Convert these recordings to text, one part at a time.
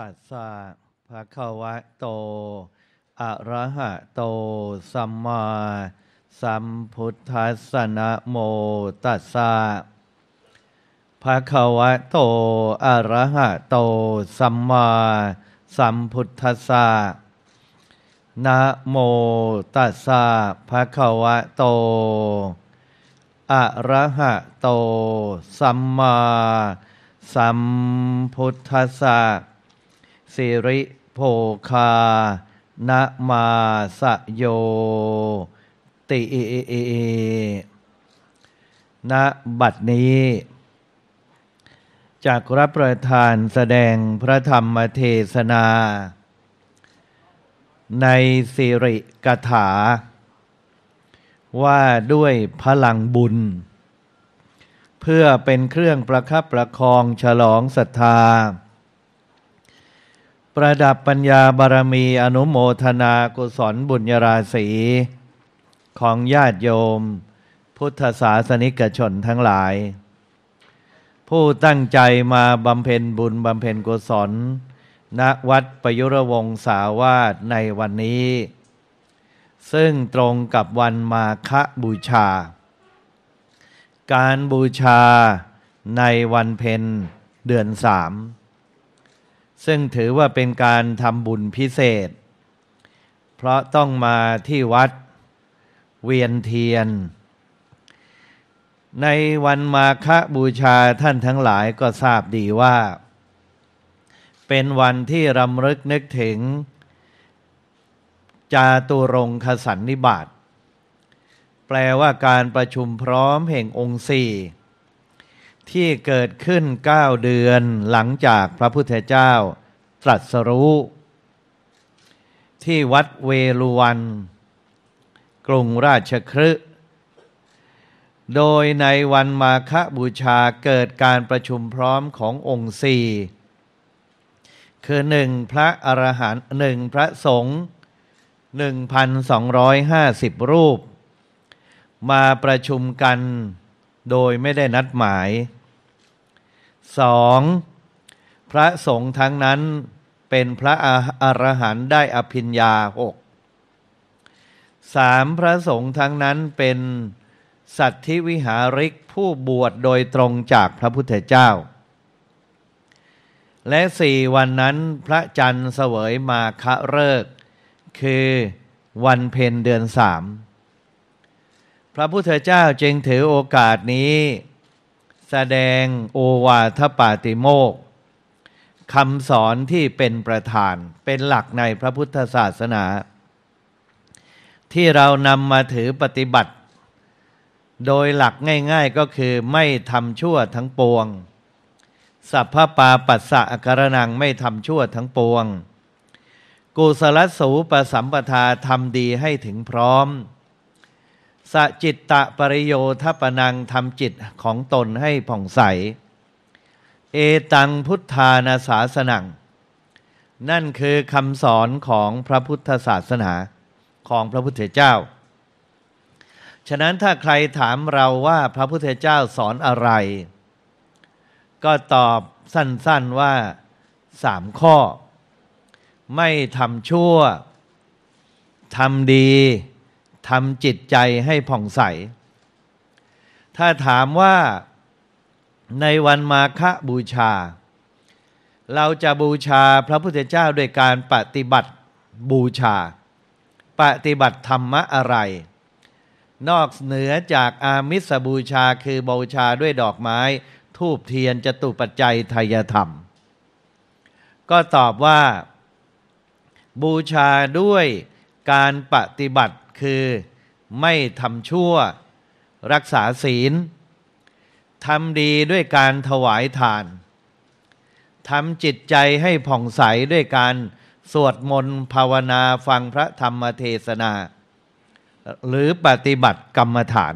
ตัสสะภะคะวะโตอะระหะโตสัมมาสัมพุทธัสสะนะโมตัสสะภะคะวะโตอะระหะโต สัมมาสัมพุทธัสสะนะโมตัสสะภะคะวะโตอะระหะโตสัมมาสัมพุทธัสสะสิริโภคานะมาสโย ติเอเอเอเอณบัดนี้ จากรับประทานแสดงพระธรรมเทศนา ในสิริกถา ว่าด้วยพลังบุญ เพื่อเป็นเครื่องประคับประคองฉลองศรัทธาประดับปัญญาบารมีอนุโมทนากุศลบุญญราศี ของญาติโยม พุทธศาสนิกชนทั้งหลาย ผู้ตั้งใจมาบำเพ็ญบุญบำเพ็ญกุศลณวัดประยุรวงสาวาสในวันนี้ ซึ่งตรงกับวันมาฆบูชา การบูชาในวันเพ็ญเดือนสามซึ่งถือว่าเป็นการทำบุญพิเศษ เพราะต้องมาที่วัด เวียนเทียน ในวันมาฆบูชาท่านทั้งหลายก็ทราบดีว่า เป็นวันที่รำลึกนึกถึง จาตุรงคสันนิบาตแปลว่าการประชุมพร้อมแห่งองค์สี่ที่เกิดขึ้นเก้าเดือนหลังจากพระพุทธเจ้า ตรัสรู้ ที่วัดเวลุวันกรุงราชครึโดยในวันมาคบูชาเกิดการประชุมพร้อมขององค์สี่ คือหนึ่งพระอรหันต์หนึ่งพระสงฆ์หนึ่งพันสองร้อยห้าสิบรูป มาประชุมกันโดยไม่ได้นัดหมาย 2. พระสงฆ์ทั้งนั้นเป็นพระอรหันต์ได้อภิญญาหกสามพระสงฆ์ทั้งนั้นเป็นสัตธิวิหาริกผู้บวชโดยตรงจากพระพุทธเจ้า และสี่วันนั้นพระจันทร์เสวยมาคะเริก คือวันเพ็ญเดือนสามพระพุทธเจ้าจึงถือโอกาสนี้ แสดง โอวาทปาติโมกคำสอนที่เป็นประธานเป็นหลักในพระพุทธศาสนา ที่เรานำมาถือปฏิบัติ โดยหลักง่ายๆก็คือไม่ทำชั่วทั้งปวง สัพพปาปัสสะอกรนังไม่ทำชั่วทั้งปวง กุศลสูปสัมปทาทำดีให้ถึงพร้อมสจิตตะปริโยทปนังทำจิตของตนให้ผ่องใส เอตังพุทธานาสาสนัง นั่นคือคำสอนของพระพุทธศาสนาของพระพุทธเจ้า ฉะนั้นถ้าใครถามเราว่าพระพุทธเจ้าสอนอะไร ก็ตอบสั้นๆว่าสามข้อ ไม่ทำชั่ว ทำดีทำจิตใจให้ผ่องใส ถ้าถามว่าในวันมาฆบูชา เราจะบูชาพระพุทธเจ้าโดยการปฏิบัติบูชา ปฏิบัติธรรมะอะไร นอกเหนือจากอามิสบูชาคือบูชาด้วยดอกไม้ทูบเทียนจตุปัจจัยไายธรรม ก็ตอบว่า บูชาด้วยการปฏิบัติคือไม่ทำชั่วรักษาศีลทำดีด้วยการถวายทานทำจิตใจให้ผ่องใส ด้วยการสวดมนต์ภาวนาฟังพระธรรมเทศนา หรือปฏิบัติกรรมฐาน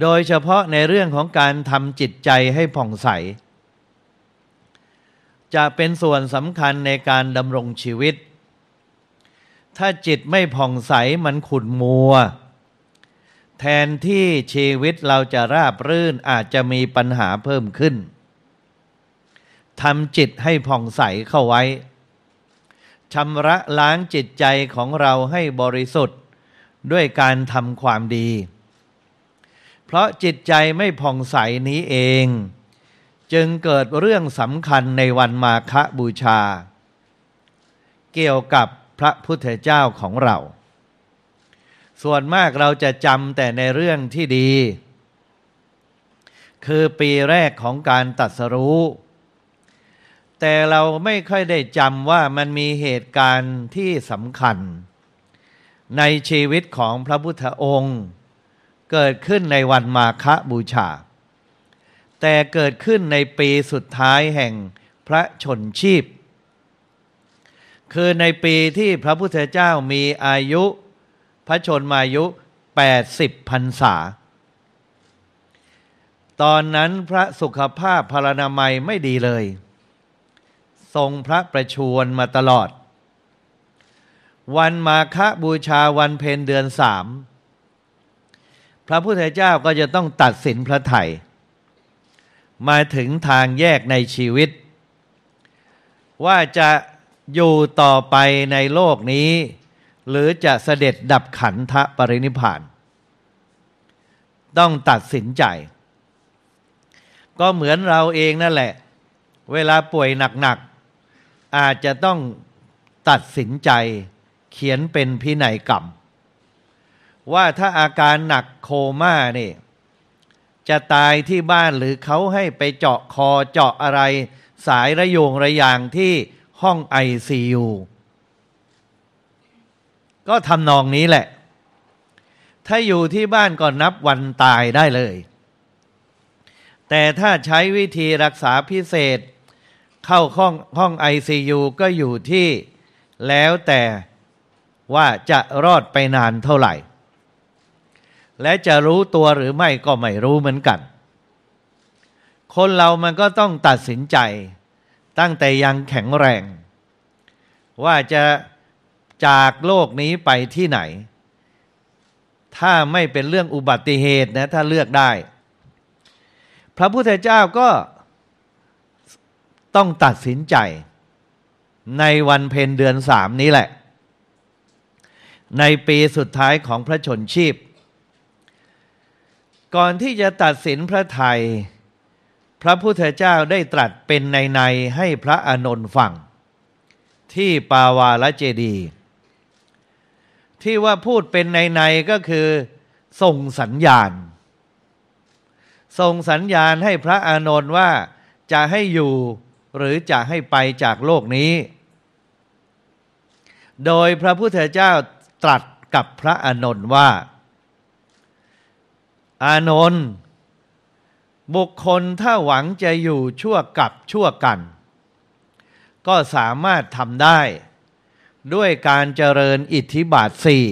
โดยเฉพาะในเรื่องของการทำจิตใจให้ผ่องใส จะเป็นส่วนสำคัญในการดำรงชีวิตถ้าจิตไม่ผ่องใสมันขุ่นมัว แทนที่ชีวิตเราจะราบรื่นอาจจะมีปัญหาเพิ่มขึ้นทำจิตให้ผ่องใสเข้าไว้ชำระล้างจิตใจของเราให้บริสุทธิ์ด้วยการทำความดี เพราะจิตใจไม่ผ่องใสนี้เอง จึงเกิดเรื่องสำคัญในวันมาฆบูชา เกี่ยวกับพระพุทธเจ้าของเรา ส่วนมากเราจะจำแต่ในเรื่องที่ดี คือปีแรกของการตัดสรู้ แต่เราไม่ค่อยได้จำว่ามันมีเหตุการณ์ที่สำคัญ ในชีวิตของพระพุทธองค์ เกิดขึ้นในวันมาคบูชา แต่เกิดขึ้นในปีสุดท้ายแห่งพระชนชีพคือในปีที่พระพุทธเจ้ามีอายุ พระชนมายุ80พรรษา ตอนนั้นพระสุขภาพพารณามัยไม่ดีเลย ทรงพระประชวรมาตลอด วันมาฆบูชาวันเพ็ญเดือนสาม พระพุทธเจ้าก็จะต้องตัดสินพระไถ่มาถึงทางแยกในชีวิต ว่าจะอยู่ต่อไปในโลกนี้ หรือจะเสด็จดับขันธปรินิพาน ต้องตัดสินใจ ก็เหมือนเราเองนั่นแหละ เวลาป่วยหนักๆ อาจจะต้องตัดสินใจเขียนเป็นพินัยกรรม ว่าถ้าอาการหนักโคม่านี่ จะตายที่บ้านหรือเขาให้ไปเจาะคอเจาะอะไร สายระโยงระยางที่ห้องไอซียูก็ทำนองนี้แหละ ถ้าอยู่ที่บ้านก็นับวันตายได้เลย แต่ถ้าใช้วิธีรักษาพิเศษ เข้าห้องห้องไอซียูก็อยู่ที่แล้วแต่ว่าจะรอดไปนานเท่าไหร่ และจะรู้ตัวหรือไม่ก็ไม่รู้เหมือนกัน คนเรามันก็ต้องตัดสินใจตั้งแต่ยังแข็งแรง ว่าจะจากโลกนี้ไปที่ไหน ถ้าไม่เป็นเรื่องอุบัติเหตุนะ ถ้าเลือกได้ พระพุทธเจ้าก็ต้องตัดสินใจในวันเพ็ญเดือนสามนี้แหละ ในปีสุดท้ายของพระชนชีพ ก่อนที่จะตัดสินพระไทยพระพุทธเจ้าได้ตรัสเป็นในในให้พระอานนท์ฟังที่ปาวาลเจดี ที่ว่าพูดเป็นในในก็คือส่งสัญญาณส่งสัญญาณให้พระอานนท์ว่าจะให้อยู่หรือจะให้ไปจากโลกนี้ โดยพระพุทธเจ้าตรัสกับพระอานนท์ว่า อานนท์บุคคลถ้าหวังจะอยู่ชั่วกับชั่วกัน ก็สามารถทำได้ ด้วยการเจริญอิทธิบาทสี่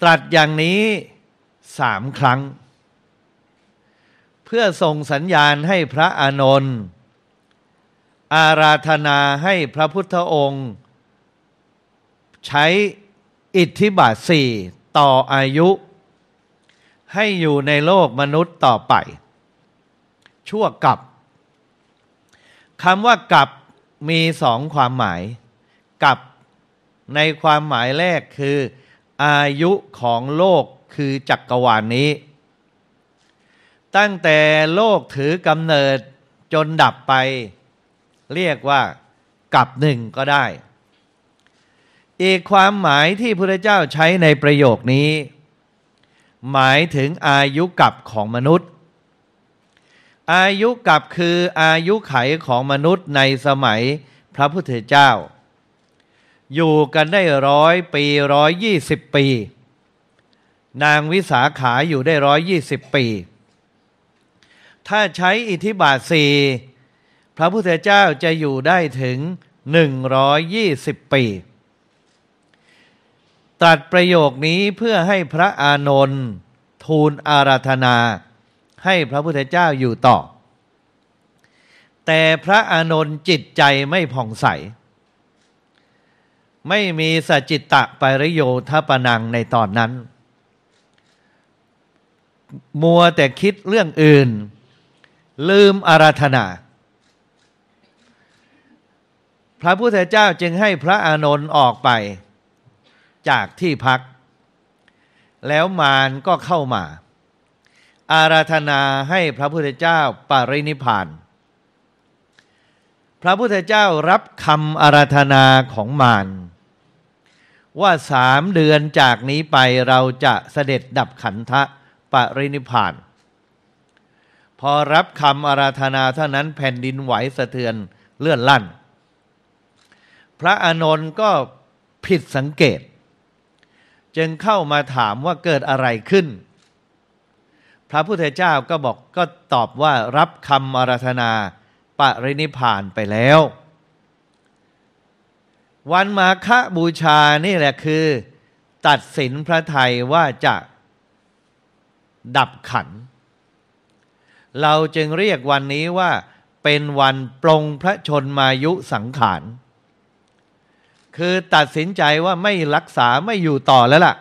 ตรัสอย่างนี้สามครั้ง เพื่อส่งสัญญาณให้พระอานนท์อาราธนาให้พระพุทธองค์ ใช้อิทธิบาทสี่ต่ออายุให้อยู่ในโลกมนุษย์ต่อไปชั่วกับคำว่ากับมีสองความหมาย กับในความหมายแรกคือ อายุของโลกคือจักรวาลนนี้ ตั้งแต่โลกถือกำเนิดจนดับไป เรียกว่า กับหนึ่งก็ได้ อีกความหมายที่พระเจ้าใช้ในประโยคนี้หมายถึงอายุกับของมนุษย์ อายุกับคืออายุไขของมนุษย์ในสมัยพระพุทธเจ้า อยู่กันได้ร้อยปีร้อยยี่สิบปี นางวิสาขาอยู่ได้ร้อยยี่สิบปี ถ้าใช้อิทธิบาทสีพระพุทธเจ้าจะอยู่ได้ถึงหนึ่งร้อยยี่สิบปีตรัสประโยคนี้เพื่อให้พระอานนท์ทูลอาราธนา ให้พระพุทธเจ้าอยู่ต่อ แต่พระอานนท์จิตใจไม่ผ่องใส ไม่มีสจิตตะปริโยทปนังในตอนนั้น มัวแต่คิดเรื่องอื่น ลืมอาราธนา พระพุทธเจ้าจึงให้พระอานนท์ออกไปจากที่พัก แล้วมารก็เข้ามา อาราธนาให้พระพุทธเจ้าปรินิพาน พระพุทธเจ้ารับคำอาราธนาของมารว่าสามเดือนจากนี้ไปเราจะเสด็จดับขันธะปรินิพาน พอรับคำอาราธนาเท่านั้นแผ่นดิน ไหวสะเทือนเลื่อนลั่น พระอานนท์ก็ผิดสังเกตจึงเข้ามาถามว่าเกิดอะไรขึ้น พระพุทธเจ้าก็บอกก็ตอบว่ารับคำอาราธนาปรินิพานไปแล้ว วันมาฆบูชานี่แหละคือ ตัดสินพระไทยว่าจะ ดับขัน เราจึงเรียกวันนี้ว่า เป็นวันปรงพระชนมายุสังขารคือตัดสินใจว่าไม่รักษาไม่อยู่ต่อแล้วล่ะ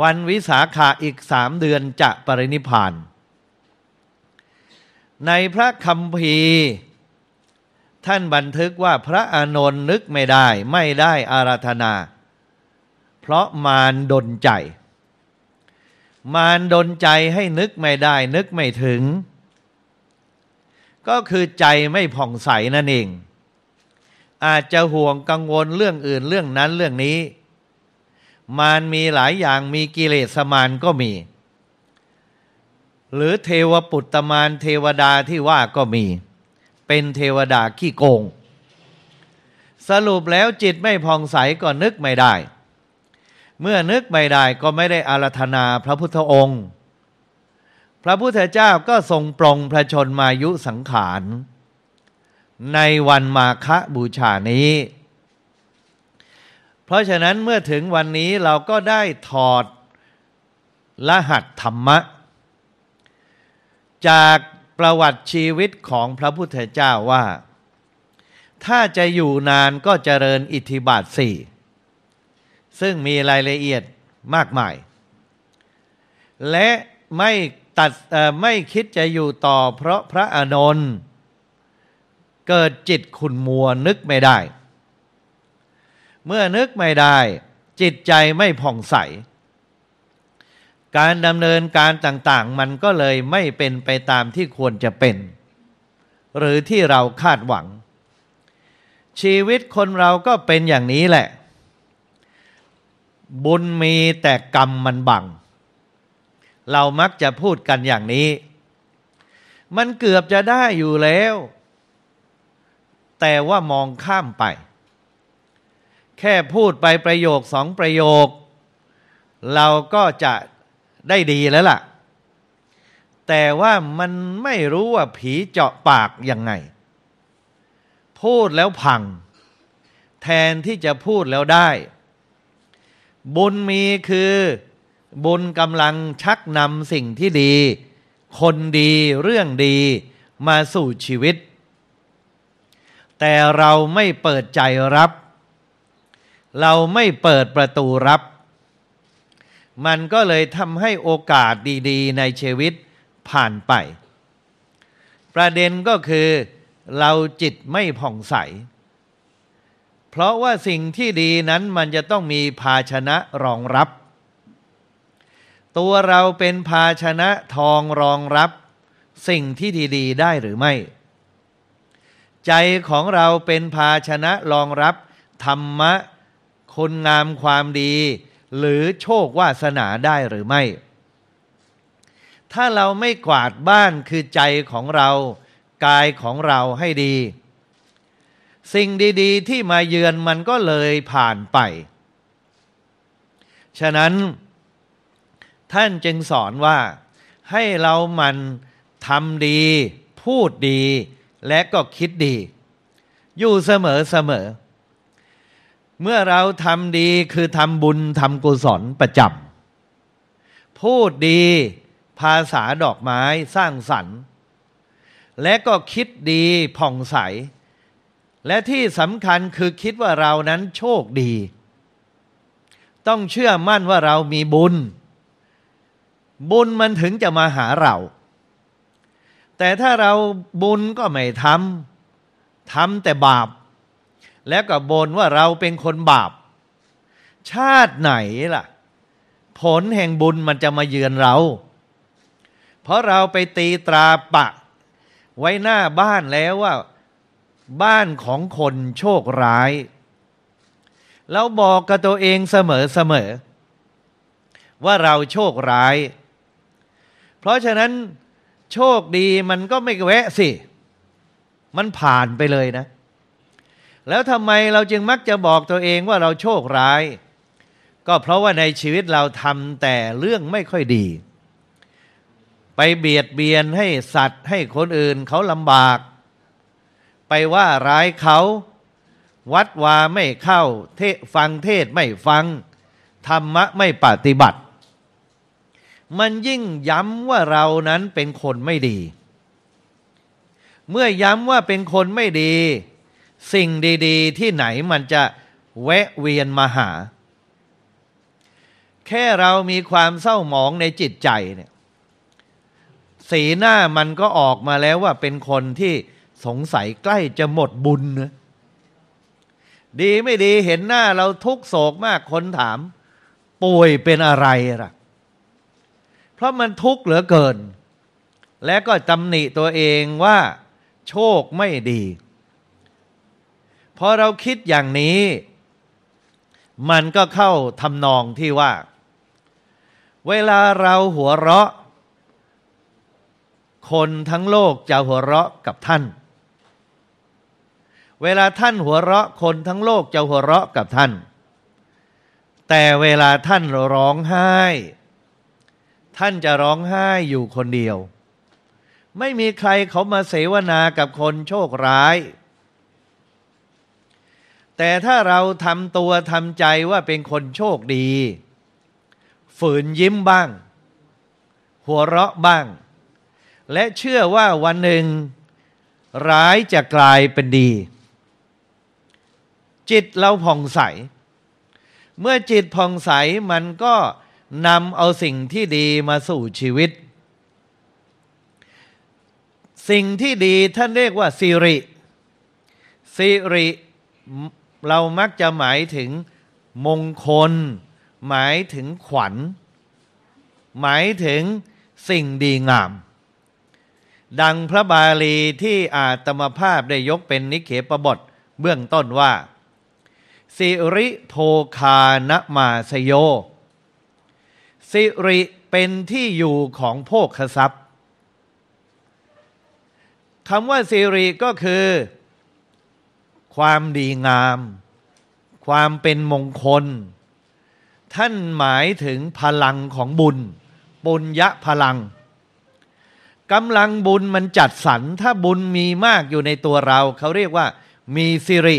วันวิสาขาอีกสามเดือนจะปรินิพาน ในพระคำพีท่านบันทึกว่าพระอานนท์นึกไม่ได้ ไม่ได้อาราธนา เพราะมารดนใจ มารดนใจให้นึกไม่ได้นึกไม่ถึง ก็คือใจไม่ผ่องใสนั่นเองอาจจะห่วงกังวลเรื่องอื่นเรื่องนั้นเรื่องนี้ มานมีหลายอย่างมีกิเลสมานก็มี หรือเทวปุตตมานเทวดาที่ว่าก็มี เป็นเทวดาขี้โกง สรุปแล้วจิตไม่พองใสก็นึกไม่ได้ เมื่อนึกไม่ได้ ก็ไม่ได้อารัธนาพระพุทธองค์ พระพุทธเจ้าก็ทรงปรงพระชนมายุสังขารในวันมาฆบูชานี้ เพราะฉะนั้นเมื่อถึงวันนี้เราก็ได้ถอดรหัสธรรมะ จากประวัติชีวิตของพระพุทธเจ้าว่า ถ้าจะอยู่นานก็เจริญอิทธิบาทสี่ซึ่งมีรายละเอียดมากมาย และไม่ตัดไม่คิดจะอยู่ต่อเพราะพระอานนท์เกิดจิตขุนมัวนึกไม่ได้ เมื่อนึกไม่ได้ จิตใจไม่ผ่องใส การดำเนินการต่าง ๆ มันก็เลยไม่เป็นไปตามที่ควรจะเป็น หรือที่เราคาดหวัง ชีวิตคนเราก็เป็นอย่างนี้แหละ บุญมีแต่กรรมมันบัง เรามักจะพูดกันอย่างนี้ มันเกือบจะได้อยู่แล้วแต่ว่ามองข้ามไป แค่พูดไปประโยคสองประโยค เราก็จะได้ดีแล้วล่ะ แต่ว่ามันไม่รู้ว่าผีเจาะปากยังไง พูดแล้วพัง แทนที่จะพูดแล้วได้ บุญมีคือ บุญกำลังชักนำสิ่งที่ดี คนดีเรื่องดีมาสู่ชีวิตแต่เราไม่เปิดใจรับ เราไม่เปิดประตูรับ มันก็เลยทำให้โอกาสดีๆ ในชีวิตผ่านไป ประเด็นก็คือเราจิตไม่ผ่องใส เพราะว่าสิ่งที่ดีนั้นมันจะต้องมีภาชนะรองรับ ตัวเราเป็นภาชนะทองรองรับ สิ่งที่ดีๆได้หรือไม่ใจของเราเป็นภาชนะรองรับ ธรรมะคนงามความดี หรือโชควาสนาได้หรือไม่ ถ้าเราไม่กวาดบ้านคือใจของเรากายของเราให้ดี สิ่งดี ๆ ที่มาเยือนมันก็เลยผ่านไป ฉะนั้น ท่านจึงสอนว่า ให้เรามันทำดี พูดดีและก็คิดดี อยู่เสมอเสมอ เมื่อเราทำดีคือทำบุญทำกุศลประจำพูดดีภาษาดอกไม้สร้างสรรค์ และก็คิดดี ผ่องใส และที่สำคัญคือคิดว่าเรานั้นโชคดี ต้องเชื่อมั่นว่าเรามีบุญ บุญมันถึงจะมาหาเราแต่ถ้าเราบุญก็ไม่ทำทำแต่บาป แล้วก็บ่นว่าเราเป็นคนบาป ชาติไหนล่ะ ผลแห่งบุญมันจะมาเยือนเราเพราะเราไปตีตราปะ ไว้หน้าบ้านแล้วว่า บ้านของคนโชคร้ายเราบอกกับตัวเองเสมอ ๆ ว่าเราโชคร้าย เพราะฉะนั้นโชคดีมันก็ไม่แวะสิ มันผ่านไปเลยนะ แล้วทำไมเราจึงมักจะบอกตัวเองว่าเราโชคร้าย ก็เพราะว่าในชีวิตเราทำแต่เรื่องไม่ค่อยดี ไปเบียดเบียนให้สัตว์ให้คนอื่นเขาลำบาก ไปว่าร้ายเขา วัดวาไม่เข้า เทฟังเทศไม่ฟัง ธรรมะไม่ปฏิบัติมันยิ่งย้ำว่าเรานั้นเป็นคนไม่ดี เมื่อย้ำว่าเป็นคนไม่ดี สิ่งดีๆที่ไหนมันจะแวะเวียนมาหา แค่เรามีความเศร้าหมองในจิตใจเนี่ย สีหน้ามันก็ออกมาแล้วว่าเป็นคนที่สงสัยใกล้จะหมดบุญนะดีไม่ดีเห็นหน้าเราทุกโศกมาก คนถามป่วยเป็นอะไรล่ะเพราะมันทุกข์เหลือเกิน และก็ตำหนิตัวเองว่า โชคไม่ดี พอเราคิดอย่างนี้ มันก็เข้าทำนองที่ว่า เวลาเราหัวเราะ คนทั้งโลกจะหัวเราะกับท่าน เวลาท่านหัวเราะ คนทั้งโลกจะหัวเราะกับท่าน แต่เวลาท่านร้องไห้ท่านจะร้องไห้อยู่คนเดียว ไม่มีใครเขามาเสวนากับคนโชคร้าย แต่ถ้าเราทำตัวทำใจว่าเป็นคนโชคดี ฝืนยิ้มบ้าง หัวเราะบ้าง และเชื่อว่าวันหนึ่ง ร้ายจะกลายเป็นดี จิตเราผ่องใส เมื่อจิตผ่องใสมันก็นำเอาสิ่งที่ดีมาสู่ชีวิต สิ่งที่ดีท่านเรียกว่าสิริ สิริเรามักจะหมายถึงมงคล หมายถึงขวัญ หมายถึงสิ่งดีงาม ดังพระบาลีที่อาตมภาพได้ยกเป็นนิเขปบท เบื้องต้นว่า สิริโทคานมาสโยสิริเป็นที่อยู่ของโภคทรัพย์คำว่าสิริ ก็คือ ความดีงาม ความเป็นมงคล ท่านหมายถึงพลังของบุญปุญยะพลังกำลังบุญมันจัดสรรถ้าบุญมีมากอยู่ในตัวเรา เขาเรียกว่ามีสิริ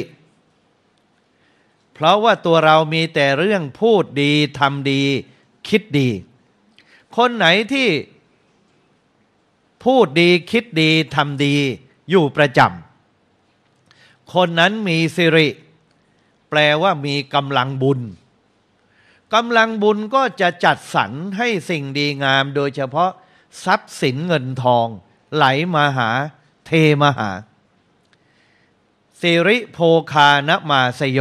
เพราะว่าตัวเรามีแต่เรื่องพูดดีทำดีคิดดี คนไหนที่ พูดดีคิดดีทำดีอยู่ประจำ คนนั้นมีสิริ แปลว่ามีกำลังบุญกำลังบุญก็จะจัดสรรให้สิ่งดีงามโดยเฉพาะ ทรัพย์สินเงินทอง ไหลมาหาเทมาหา สิริโพคานมาสโย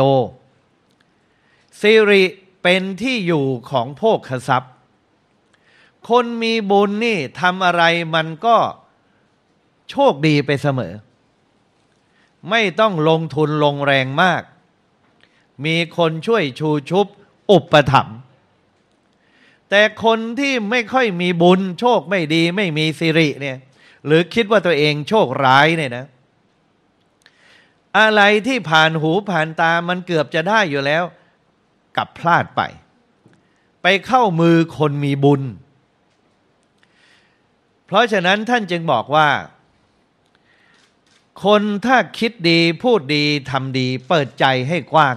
สิริเป็นที่อยู่ของโภคทรัพย์ คนมีบุญนี่ทำอะไรมันก็โชคดีไปเสมอ ไม่ต้องลงทุนลงแรงมาก มีคนช่วยชูชุบ อุปถัมภ์ แต่คนที่ไม่ค่อยมีบุญโชคไม่ดี ไม่มีสิริเนี่ย หรือคิดว่าตัวเองโชคร้ายเนี่ยนะ อะไรที่ผ่านหูผ่านตามันเกือบจะได้อยู่แล้วกลับพลาดไป ไปเข้ามือคนมีบุญ เพราะฉะนั้นท่านจึงบอกว่า คนถ้าคิดดีพูดดีทำดีเปิดใจให้กว้าง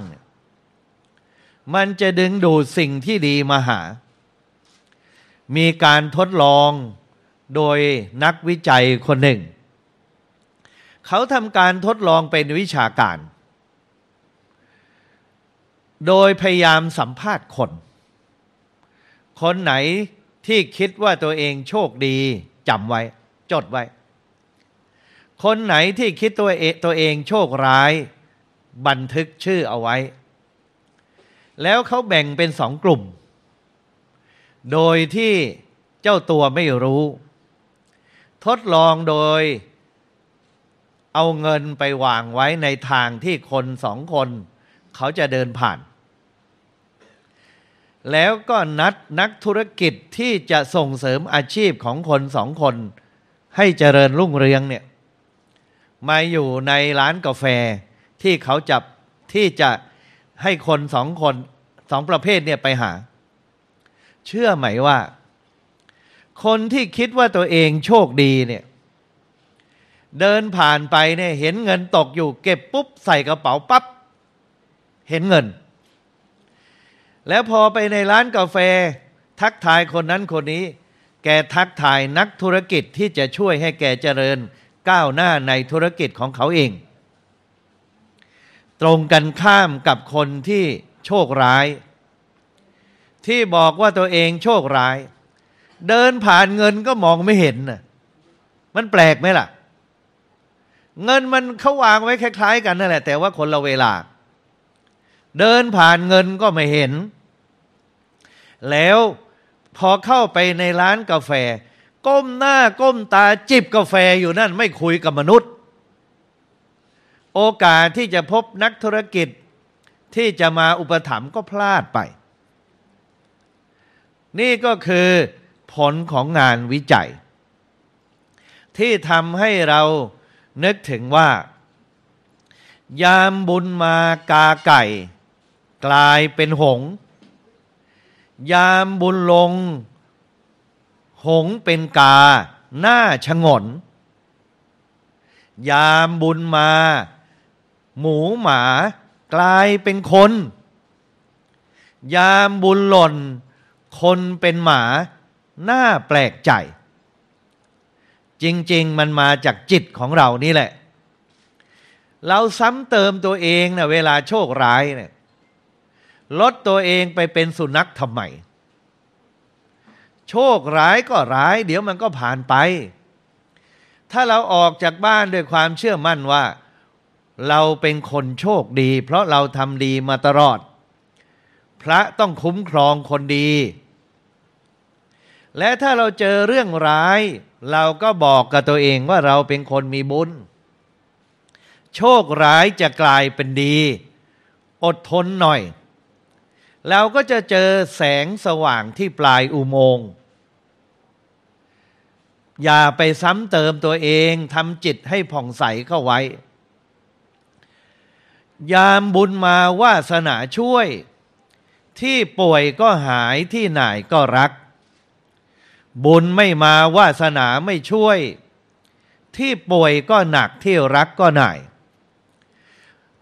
มันจะดึงดูดสิ่งที่ดีมาหา มีการทดลองโดยนักวิจัยคนหนึ่ง เขาทำการทดลองเป็นวิชาการโดยพยายามสัมภาษณ์คน คนไหนที่คิดว่าตัวเองโชคดีจำไว้จดไว้ คนไหนที่คิดตัวเอตัวเองโชคร้าย บันทึกชื่อเอาไว้ แล้วเขาแบ่งเป็นสองกลุ่ม โดยที่เจ้าตัวไม่รู้ ทดลองโดย เอาเงินไปวางไว้ในทางที่คนสองคน เขาจะเดินผ่านแล้วก็นัดนักธุรกิจที่จะส่งเสริมอาชีพของคนสองคน ให้เจริญรุ่งเรืองเนี่ย มาอยู่ในร้านกาแฟที่เขาจับที่จะให้คนสองคนสองประเภทเนี่ย ไปหา เชื่อไหมว่า คนที่คิดว่าตัวเองโชคดีเนี่ย เดินผ่านไปเนี่ยเห็นเงินตกอยู่เก็บปุ๊บใส่กระเป๋าปับ๊บ เห็นเงินแล้วพอไปในร้านกาแฟ ทักทายคนนั้นคนนี้ แกทักทายนักธุรกิจที่จะช่วยให้แกเจริญก้าวหน้าในธุรกิจของเขาเองตรงกันข้ามกับคนที่โชคร้าย ที่บอกว่าตัวเองโชคร้าย เดินผ่านเงินก็มองไม่เห็นน่ะมันแปลกไหมล่ะ เงินมันเขาวางไว้คล้าย ๆ กันนั่นแหละแต่ว่าคนละเวลาเดินผ่านเงินก็ไม่เห็น แล้วพอเข้าไปในร้านกาแฟ ก้มหน้าก้มตาจิบกาแฟอยู่นั่นไม่คุยกับมนุษย์ โอกาสที่จะพบนักธุรกิจที่จะมาอุปถัมภ์ก็พลาดไป นี่ก็คือผลของงานวิจัย ที่ทำให้เรานึกถึงว่า ยามบุญมากาไก่กลายเป็นหง ยามบุญลง หงเป็นกา หน้าชงน ยามบุญมา หมูหมา กลายเป็นคน ยามบุญหล่น คนเป็นหมา หน้าแปลกใจ จริง ๆ มันมาจากจิตของเรานี่แหละ เราซ้ำเติมตัวเองนะเวลาโชคร้ายเนี่ยลดตัวเองไปเป็นสุนัขทำไมโชคร้ายก็ร้าย เดี๋ยวมันก็ผ่านไป ถ้าเราออกจากบ้านด้วยความเชื่อมั่นว่า เราเป็นคนโชคดี เพราะเราทำดีมาตลอด พระต้องคุ้มครองคนดี และถ้าเราเจอเรื่องร้าย เราก็บอกกับตัวเองว่าเราเป็นคนมีบุญ โชคร้ายจะกลายเป็นดี อดทนหน่อยเราก็จะเจอแสงสว่างที่ปลายอุโมงค์ อย่าไปซ้ำเติมตัวเอง ทำจิตให้ผ่องใสเข้าไว้ ยามบุญมาวาสนาช่วย ที่ป่วยก็หายที่หน่ายก็รัก บุญไม่มาวาสนาไม่ช่วย ที่ป่วยก็หนักที่รักก็หน่าย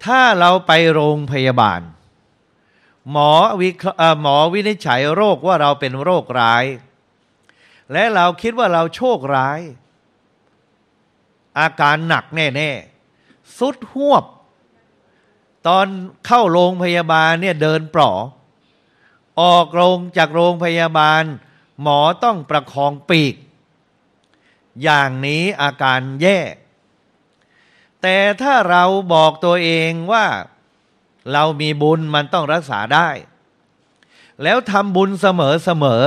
ถ้าเราไปโรงพยาบาลหมอวิหมอวินิจฉัยโรคว่าเราเป็นโรคร้าย และเราคิดว่าเราโชคร้าย อาการหนักแน่ๆ สุดหวบ ตอนเข้าโรงพยาบาลเนี่ยเดินปลอออกโรงจากโรงพยาบาล หมอต้องประคองปีก อย่างนี้อาการแย่ แต่ถ้าเราบอกตัวเองว่าเรามีบุญมันต้องรักษาได้ แล้วทำบุญเสมอเสมอ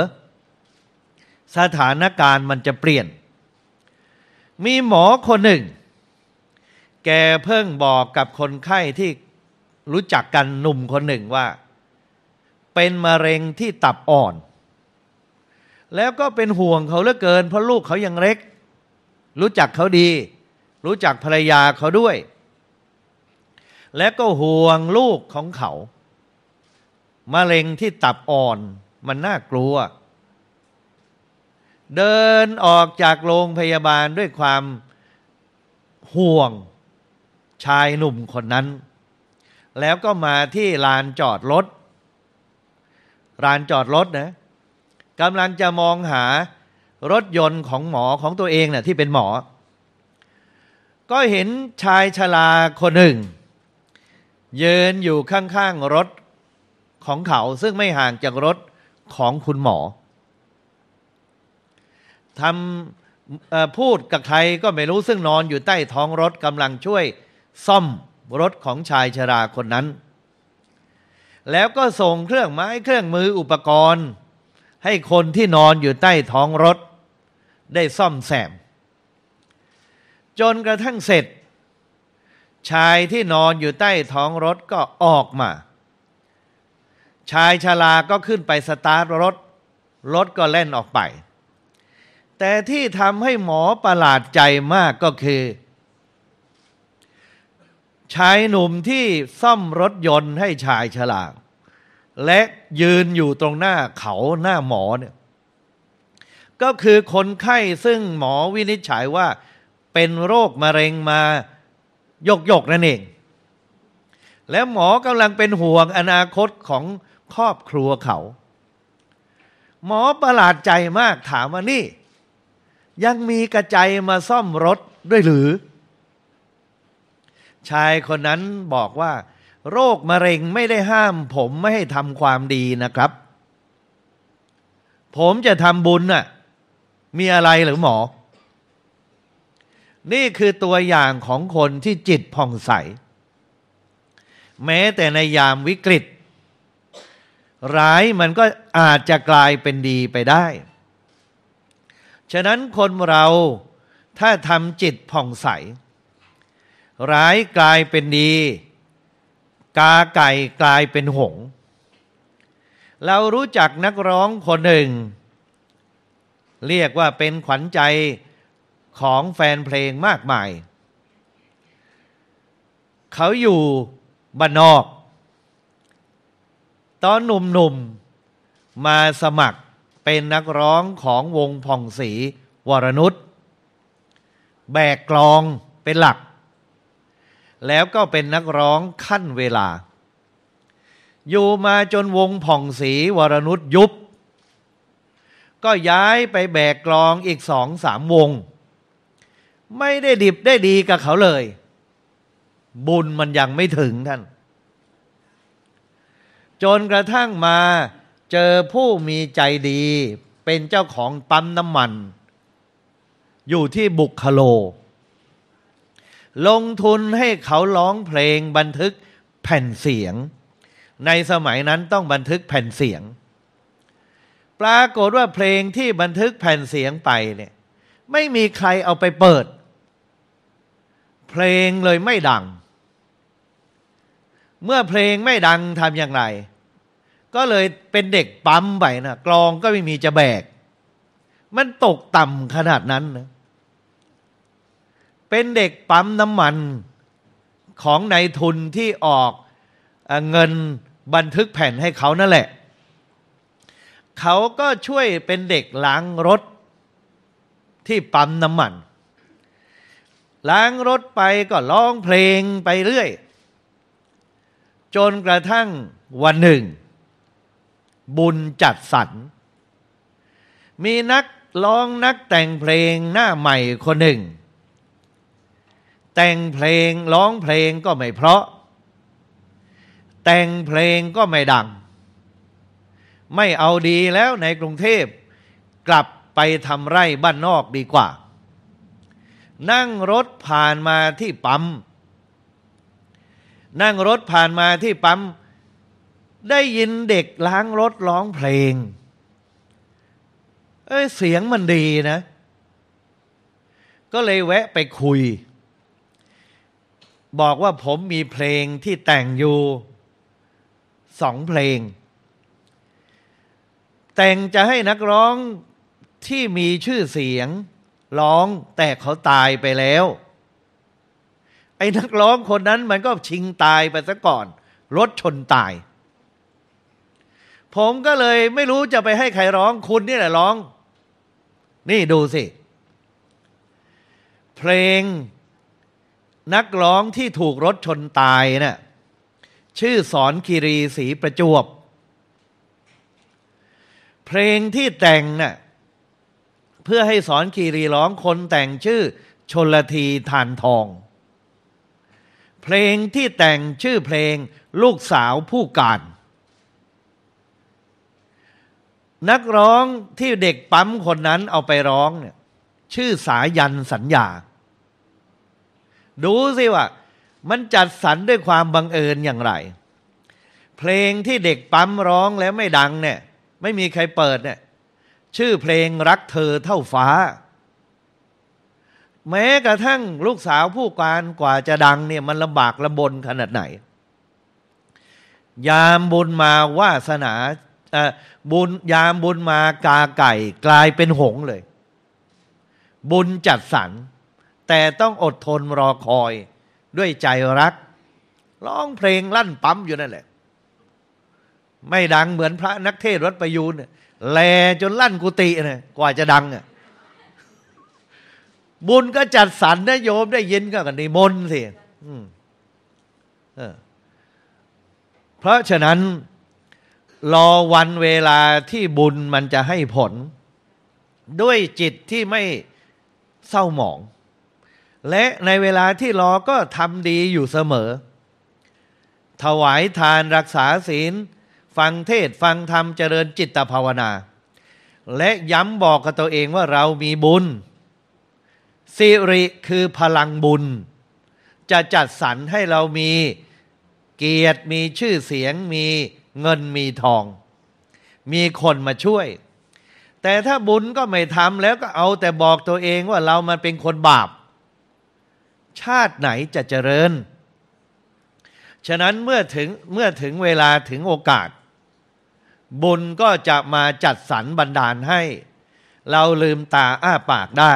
สถานการณ์มันจะเปลี่ยน มีหมอคนหนึ่ง แกเพิ่งบอกกับคนไข้ที่รู้จักกันหนุ่มคนหนึ่งว่า เป็นมะเร็งที่ตับอ่อน แล้วก็เป็นห่วงเขาเหลือเกินเพราะลูกเขายังเล็ก รู้จักเขาดี รู้จักภรรยาเขาด้วยและก็ห่วงลูกของเขามะเร็งที่ตับอ่อนมันน่ากลัว เดินออกจากโรงพยาบาลด้วยความห่วงชายหนุ่มคนนั้น แล้วก็มาที่ลานจอดรถ ลานจอดรถนะกำลังจะมองหารถยนต์ของหมอของตัวเองเนะ่ยที่เป็นหมอ ก็เห็นชายชราคนหนึ่งยืนอยู่ข้างๆ รถของเขาซึ่งไม่ห่างจากรถของคุณหมอทำพูดกับใครก็ไม่รู้ซึ่งนอนอยู่ใต้ท้องรถกำลังช่วยซ่อมรถของชายชราคนนั้น แล้วก็ส่งเครื่องไม้เครื่องมืออุปกรณ์ ให้คนที่นอนอยู่ใต้ท้องรถได้ซ่อมแซมจนกระทั่งเสร็จชายที่นอนอยู่ใต้ท้องรถก็ออกมา ชายชาลาก็ขึ้นไปสตาร์ทรถ รถก็แล่นออกไป แต่ที่ทำให้หมอประหลาดใจมากก็คือ ชายหนุ่มที่ซ่อมรถยนต์ให้ชายชลาและยืนอยู่ตรงหน้าเขาหน้าหมอเนี่ยก็คือคนไข้ซึ่งหมอวินิจฉัยว่าเป็นโรคมะเร็งมายกยกนั่นเอง แล้วหมอกำลังเป็นห่วงอนาคตของครอบครัวเขา หมอประหลาดใจมากถามว่านี่ ยังมีกระใจมาซ่อมรถด้วยหรือ ชายคนนั้นบอกว่า โรคมะเร็งไม่ได้ห้ามผมไม่ให้ทำความดีนะครับ ผมจะทำบุญน่ะ มีอะไรหรือหมอนี่คือตัวอย่างของคนที่จิตผ่องใส แม้แต่ในยามวิกฤต ร้ายมันก็อาจจะกลายเป็นดีไปได้ ฉะนั้นคนเราถ้าทำจิตผ่องใสร้ายกลายเป็นดี กาไก่กลายเป็นหง เรารู้จักนักร้องคนหนึ่ง เรียกว่าเป็นขวัญใจของแฟนเพลงมากมาย เขาอยู่บ้านนอก ตอนหนุ่มๆ มาสมัครเป็นนักร้องของวงผ่องศรีวรนุช แบกกลองเป็นหลัก แล้วก็เป็นนักร้องขั้นเวลา อยู่มาจนวงผ่องศรีวรนุชยุบ ก็ย้ายไปแบกกลองอีกสองสามวงไม่ได้ดิบได้ดีกับเขาเลย บุญมันยังไม่ถึงท่าน จนกระทั่งมา เจอผู้มีใจดีเป็นเจ้าของปั๊มน้ำมัน อยู่ที่บุคโล ลงทุนให้เขาร้องเพลงบันทึกแผ่นเสียง ในสมัยนั้นต้องบันทึกแผ่นเสียง ปรากฏว่าเพลงที่บันทึกแผ่นเสียงไปเนี่ย ไม่มีใครเอาไปเปิดเพลงเลยไม่ดัง เมื่อเพลงไม่ดังทำอย่างไร ก็เลยเป็นเด็กปั๊มไปนะกลองก็ไม่มีจะแบก มันตกต่ำขนาดนั้นนะเป็นเด็กปั๊มน้ำมันของนายทุนที่ออกเงินบันทึกแผ่นให้เขานั่นแหละ เขาก็ช่วยเป็นเด็กล้างรถที่ปั๊มน้ำมันล้างรถไปก็ร้องเพลงไปเรื่อย จนกระทั่งวันหนึ่ง บุญจัดสรรมีนักร้องนักแต่งเพลงหน้าใหม่คนหนึ่ง แต่งเพลงร้องเพลงก็ไม่เพราะ แต่งเพลงก็ไม่ดัง ไม่เอาดีแล้วในกรุงเทพ กลับไปทำไร่บ้านนอกดีกว่านั่งรถผ่านมาที่ปั๊ม นั่งรถผ่านมาที่ปั๊ม ได้ยินเด็กล้างรถร้องเพลง เอ้ยเสียงมันดีนะ ก็เลยแวะไปคุย บอกว่าผมมีเพลงที่แต่งอยู่ สองเพลง แต่งจะให้นักร้องที่มีชื่อเสียงร้องแต่เขาตายไปแล้ว ไอ้นักร้องคนนั้นมันก็ชิงตายไปซะก่อน รถชนตาย ผมก็เลยไม่รู้จะไปให้ใครร้องคุณนี่แหละร้อง นี่ดูสิ เพลง นักร้องที่ถูกรถชนตายเนะ่ยชื่อสอนคีรีสีประจวบ เพลงที่แต่งนะ่ะเพื่อให้สอนคีรีร้องคนแต่งชื่อชนละทีทานทอง เพลงที่แต่งชื่อเพลงลูกสาวผู้การ นักร้องที่เด็กปั๊มคนนั้นเอาไปร้องเนี่ยชื่อสายันสัญญา ดูสิว่า มันจัดสรรด้วยความบังเอิญอย่างไร เพลงที่เด็กปั๊มร้องแล้วไม่ดังเนี่ย ไม่มีใครเปิดเนี่ยชื่อเพลงรักเธอเท่าฟ้า แม้กระทั่งลูกสาวผู้การกว่าจะดังเนี่ยมันลำบากระบนขนาดไหน ยามบุญมาวาสนาบุญยามบุญมากาไก่กลายเป็นหงเลย บุญจัดสรร แต่ต้องอดทนรอคอยด้วยใจรักร้องเพลงลั่นปั๊มอยู่นั่นแหละ ไม่ดังเหมือนพระนักเทศวัดประยูนแลจนลั่นกุฏิเนี่ยกว่าจะดังอ่ะ บุญก็จัดสรรนะโยมได้ยินก็กันนิมนต์สิเพราะฉะนั้น รอวันเวลาที่บุญมันจะให้ผล ด้วยจิตที่ไม่เศร้าหมอง และในเวลาที่รอก็ทำดีอยู่เสมอ ถวายทานรักษาศีลฟังเทศฟังธรรมเจริญจิตตภาวนา และย้ำบอกกับตัวเองว่าเรามีบุญสิริคือพลังบุญ จะจัดสรรให้เรามีเกียรติมีชื่อเสียงมีเงินมีทอง มีคนมาช่วย แต่ถ้าบุญก็ไม่ทำแล้วก็เอาแต่บอกตัวเองว่าเรามันเป็นคนบาป ชาติไหนจะเจริญ ฉะนั้นเมื่อถึงเมื่อถึงเวลาถึงโอกาสบุญก็จะมาจัดสรรบันดาลให้ เราลืมตาอ้าปากได้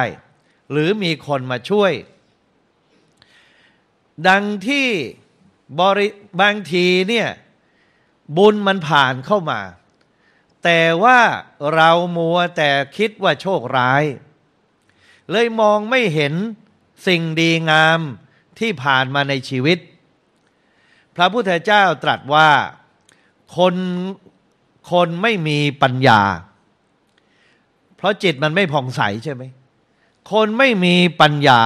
หรือมีคนมาช่วย ดังที่บริบางทีเนี่ย บุญมันผ่านเข้ามา แต่ว่าเรามัวแต่คิดว่าโชคร้าย เลยมองไม่เห็นสิ่งดีงามที่ผ่านมาในชีวิต พระพุทธเจ้าตรัสว่าคนคนไม่มีปัญญา เพราะจิตมันไม่ผ่องใสใช่ไหม คนไม่มีปัญญา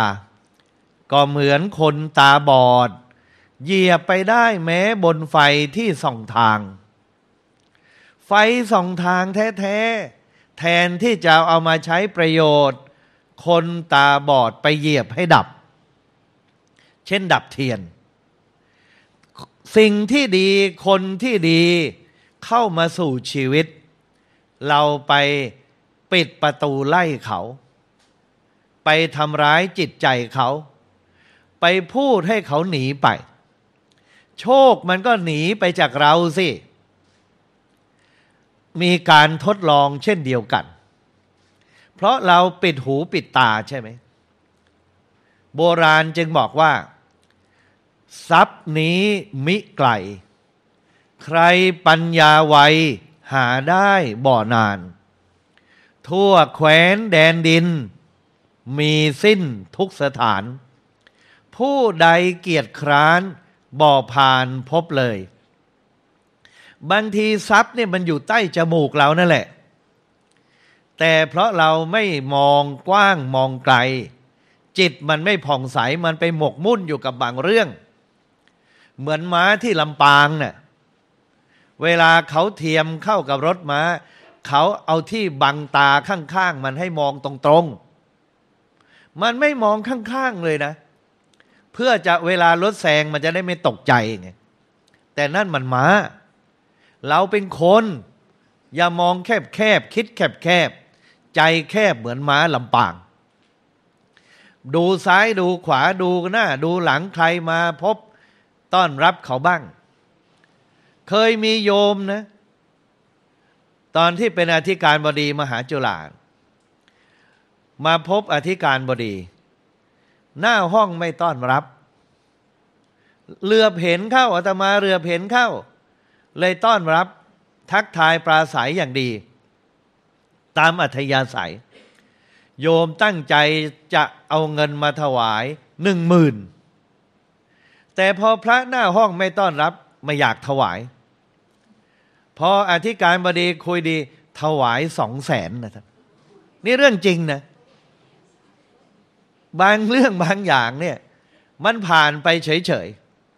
ก็เหมือนคนตาบอด เหยียบไปได้แม้บนไฟที่ส่องทาง ไฟส่องทางแท้ๆแทนที่จะเอามาใช้ประโยชน์ คนตาบอดไปเหยียบให้ดับ เช่นดับเทียน สิ่งที่ดีคนที่ดีเข้ามาสู่ชีวิต เราไปปิดประตูไล่เขา ไปทำร้ายจิตใจเขา ไปพูดให้เขาหนีไป โชคมันก็หนีไปจากเราสิ มีการทดลองเช่นเดียวกัน เพราะเราปิดหูปิดตาใช่ไหม โบราณจึงบอกว่า ทรัพย์นี้มิไกลใครปัญญาไวหาได้บ่อนาน ทั่วแคว้นแดนดิน มีสิ้นทุกสถาน ผู้ใดเกียรติคร้านบ่อผ่านพบเลยบางทีทรัพย์เนี่ยมันอยู่ใต้จมูกเรานั่นแหละ แต่เพราะเราไม่มองกว้างมองไกล จิตมันไม่ผ่องใสมันไปหมกมุ่นอยู่กับบางเรื่อง เหมือนม้าที่ลำปางเนี่ยเวลาเขาเทียมเข้ากับรถมา้าเขาเอาที่บังตาข้างๆมันให้มองตรง ๆ มันไม่มองข้างๆเลยนะ เพื่อจะเวลารถแซงมันจะได้ไม่ตกใจไงแต่นั่นมันมา้าเราเป็นคน อย่ามองแคบๆคิดแคบๆใจแคบเหมือนม้าลำปางดูซ้ายดูขวาดูหน้า ดูหลังใครมาพบต้อนรับเขาบ้างเคยมีโยมนะ ตอนที่เป็นอธิการบดีมหาจุฬามาพบอธิการบดี หน้าห้องไม่ต้อนรับเรือเห็นเข้าอาตมาเรือเห็นเข้า เลยต้อนรับทักทายปราศัยอย่างดี ตามอัธยาศัย โยมตั้งใจจะเอาเงินมาถวายหนึ่งหมื่นแต่พอพระหน้าห้องไม่ต้อนรับไม่อยากถวายพออธิการบดีคุยดีถวายสองแสนนะครับนี่เรื่องจริงนะ บางเรื่องบางอย่างเนี่ย มันผ่านไปเฉย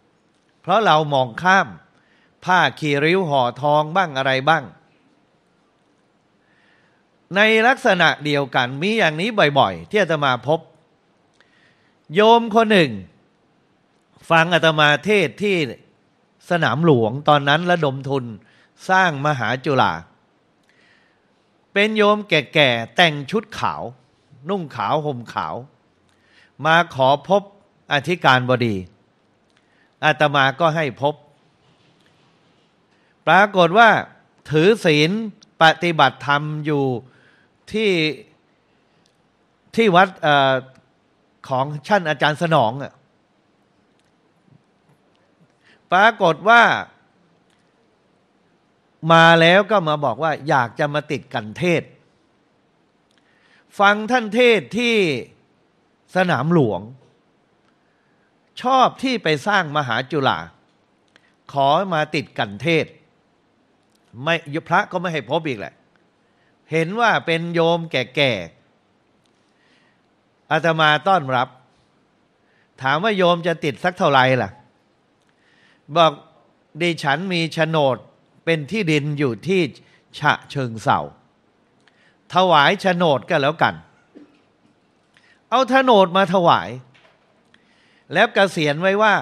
ๆ เพราะเรามองข้าม ผ้าขี่ริ้วห่อทองบ้างอะไรบ้าง ในลักษณะเดียวกัน มีอย่างนี้บ่อยๆ ที่อาตมาพบ โยมคนหนึ่ง ฟังอาตมาเทศที่สนามหลวงตอนนั้นระดมทุนสร้างมหาจุฬาเป็นโยมแก่ๆแต่งชุดขาว นุ่งขาว ห่มขาว มาขอพบอธิการบดีอาตมาก็ให้พบ ปรากฏว่าถือศีลปฏิบัติธรรมอยู่ที่ที่วัดอของช่านอาจารย์สนองอปรากฏว่ามาแล้วก็มาบอกว่าอยากจะมาติดกันเทศ ฟังท่านเทศที่สนามหลวง ชอบที่ไปสร้างมหาจุฬาขอมาติดกันเทศ ไม่พระก็ไม่ให้พบอีกแหละ เห็นว่าเป็นโยมแก่ๆอาตมาต้อนรับ ถามว่าโยมจะติดสักเท่าไหร่ล่ะ บอกดิฉันมีโฉนดเป็นที่ดินอยู่ที่ฉะเชิงเสาถวายโฉนดก็แล้วกัน เอาโฉนดมาถวาย แล้วกเกษียณไว้ว่า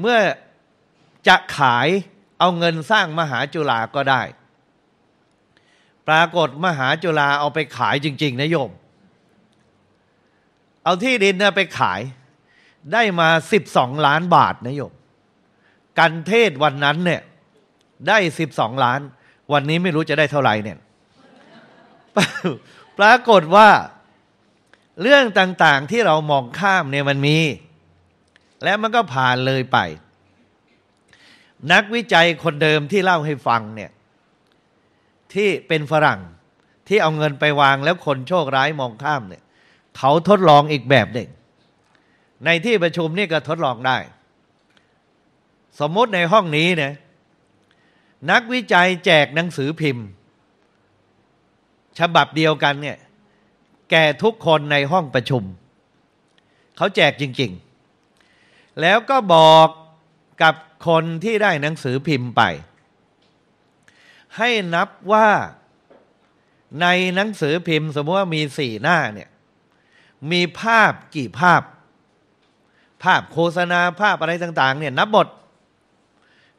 เมื่อจะขายเอาเงินสร้างมหาจุฬาก็ได้ ปรากฏมหาจุฬาเอาไปขายจริง ๆนะโยม เอาที่ดินนยไปขายได้มา12ล้านบาทนะโยม กันเทศวันนั้นเนี่ยได้สิบสองล้าน วันนี้ไม่รู้จะได้เท่าไหร่เนี่ย ปรากฏว่า เรื่องต่าง ๆที่เรามองข้ามเนี่ยมันมี และมันก็ผ่านเลยไป นักวิจัยคนเดิมที่เล่าให้ฟังเนี่ย ที่เป็นฝรั่งที่เอาเงินไปวาง แล้วคนโชคร้ายมองข้ามเนี่ยเขาทดลองอีกแบบหนึ่งในที่ประชุมนี่ก็ทดลองได้ สมมติในห้องนี้เนี่ยนักวิจัยแจกหนังสือพิมพ์ ฉบับเดียวกันเนี่ยแก่ทุกคนในห้องประชุม เขาแจกจริงๆ แล้วก็บอกกับคนที่ได้หนังสือพิมพ์ไป ให้นับว่าในหนังสือพิมพ์สมมติว่ามีสี่หน้าเนี่ย มีภาพกี่ภาพ ภาพโฆษณาภาพอะไรต่าง ๆ เนี่ยนับหมด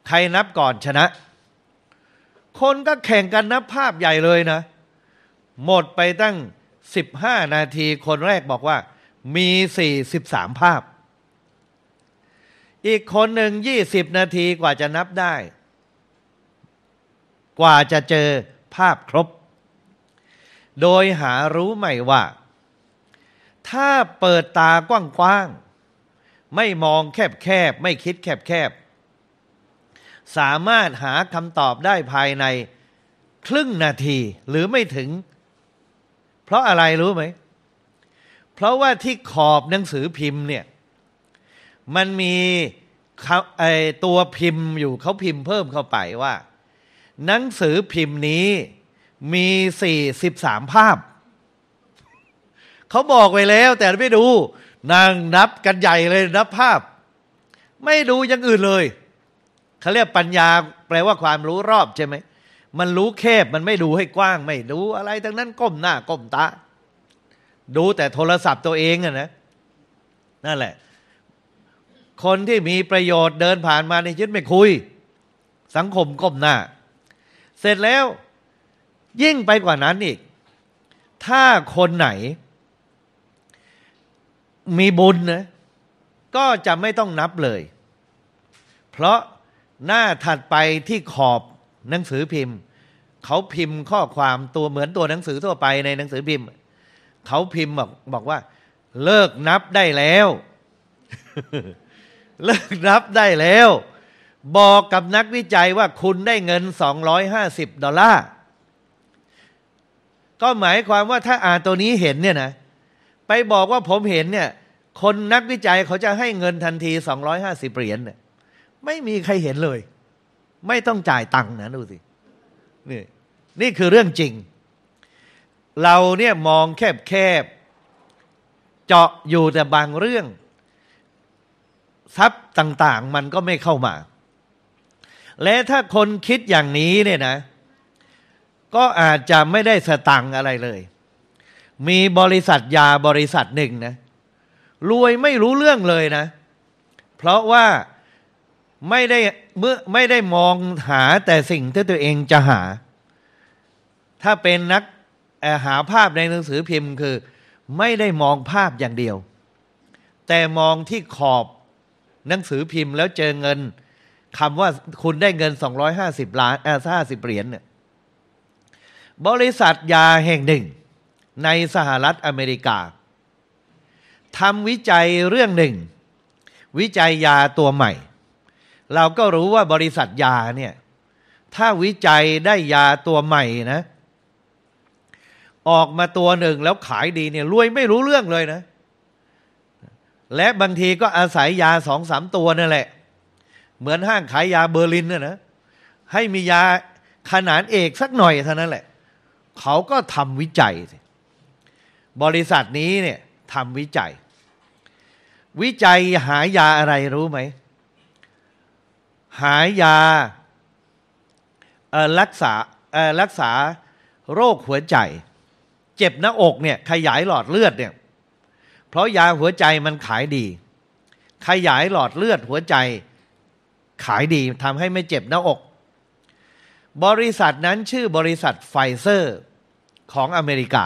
ใครนับก่อนชนะคนก็แข่งกันนับภาพใหญ่เลยนะ หมดไปตั้ง 15 นาทีคนแรกบอกว่า มี 43 ภาพ อีกคนหนึ่ง20 นาทีกว่าจะนับได้ กว่าจะเจอภาพครบ โดยหารู้ไหมว่า ถ้าเปิดตากว้างๆ ไม่มองแคบๆ ไม่คิดแคบๆสามารถหาคำตอบได้ภายในครึ่งนาทีหรือไม่ถึง เพราะอะไรรู้ไหมเพราะว่าที่ขอบหนังสือพิมพ์เนี่ย มันมีไอตัวพิมพ์อยู่เขาพิมพ์เพิ่มเข้าไปว่า หนังสือพิมพ์นี้มีสี่สิบสามภาพ เขาบอกไว้แล้ว แต่ไม่ดูนางนับกันใหญ่เลยนับภาพ ไม่ดูอย่างอื่นเลยเขาเรียกปัญญา แปลว่าความรู้รอบใช่ไหม มันรู้แคบมันไม่ดูให้กว้าง ไม่ดูอะไรทั้งนั้นก้มหน้าก้มตาดูแต่โทรศัพท์ตัวเองอะนะนั่นแหละ คนที่มีประโยชน์เดินผ่านมาในชีวิตไม่คุย สังคมก้มหน้า เสร็จแล้วยิ่งไปกว่านั้นอีก ถ้าคนไหนมีบุญนะก็จะไม่ต้องนับเลย เพราะหน้าถัดไปที่ขอบหนังสือพิมพ์ เขาพิมพ์ข้อความตัวเหมือนตัวหนังสือทั่วไปในหนังสือพิมพ์เขาพิมพ์บอกบอกว่า เลิกนับได้แล้ว เลิกนับได้แล้ว บอกกับนักวิจัยว่าคุณได้เงิน 250ดอลลาร์ก็หมายความว่าถ้าอ่านตัวนี้เห็นเนี่ยนะไปบอกว่าผมเห็นเนี่ย คนนักวิจัยเขาจะให้เงินทันที250 เหรียญเนี่ยไม่มีใครเห็นเลย ไม่ต้องจ่ายตังค์นะ ดูสินี่นี่คือเรื่องจริง เราเนี่ย มองแคบแคบเจาะอยู่แต่บางเรื่องทรัพย์ต่างๆ มันก็ไม่เข้ามา และถ้าคนคิดอย่างนี้เนี่ยนะ ก็อาจจะไม่ได้สตังอะไรเลย มีบริษัทยาบริษัทหนึ่งนะรวยไม่รู้เรื่องเลยนะ เพราะว่าไม่ได้เมื่อไม่ได้มองหาแต่สิ่งที่ตัวเองจะหา ถ้าเป็นนักหาภาพในหนังสือพิมพ์คือ ไม่ได้มองภาพอย่างเดียว แต่มองที่ขอบหนังสือพิมพ์แล้วเจอเงินคำว่าคุณได้เงิน 250 ล้านเออ50เหรียญเนี่ยบริษัทยาแห่งหนึ่งในสหรัฐอเมริกาทำวิจัยเรื่องหนึ่ง วิจัยยาตัวใหม่เราก็รู้ว่าบริษัทยาเนี่ย ถ้าวิจัยได้ยาตัวใหม่นะ ออกมาตัวหนึ่งแล้วขายดีเนี่ยรวยไม่รู้เรื่องเลยนะ และบางทีก็อาศัยยาสองสามตัวนั่นแหละ เหมือนห้างขายยาเบอร์ลินน่ะนะให้มียาขนาดเอกสักหน่อยเท่านั้นแหละ เขาก็ทำวิจัย บริษัทนี้เนี่ยทำวิจัย วิจัยหายาอะไรรู้ไหมหายารักษารักษาโรคหัวใจ เจ็บหน้าอกเนี่ยขยายหลอดเลือดเนี่ยเพราะยาหัวใจมันขายดี ขยายหลอดเลือดหัวใจขายดีทำให้ไม่เจ็บหน้าอก บริษัทนั้นชื่อบริษัทไฟเซอร์ของอเมริกา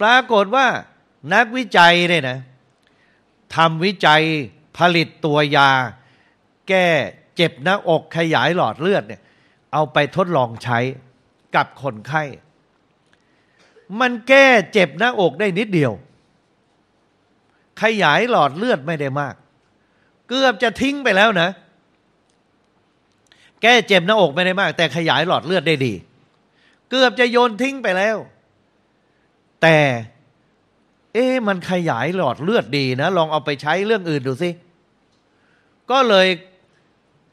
ปรากฏว่านักวิจัยเนี่ยนะทำวิจัยผลิตตัวยาแก้เจ็บหน้าอกขยายหลอดเลือดเนี่ย เอาไปทดลองใช้กับคนไข้ มันแก้เจ็บหน้าอกได้นิดเดียว ขยายหลอดเลือดไม่ได้มาก เกือบจะทิ้งไปแล้วนะ แก้เจ็บหน้าอกไม่ได้มาก แต่ขยายหลอดเลือดได้ดี เกือบจะโยนทิ้งไปแล้ว แต่ เอ๊ะมันขยายหลอดเลือดดีนะลองเอาไปใช้เรื่องอื่นดูสิ ก็เลย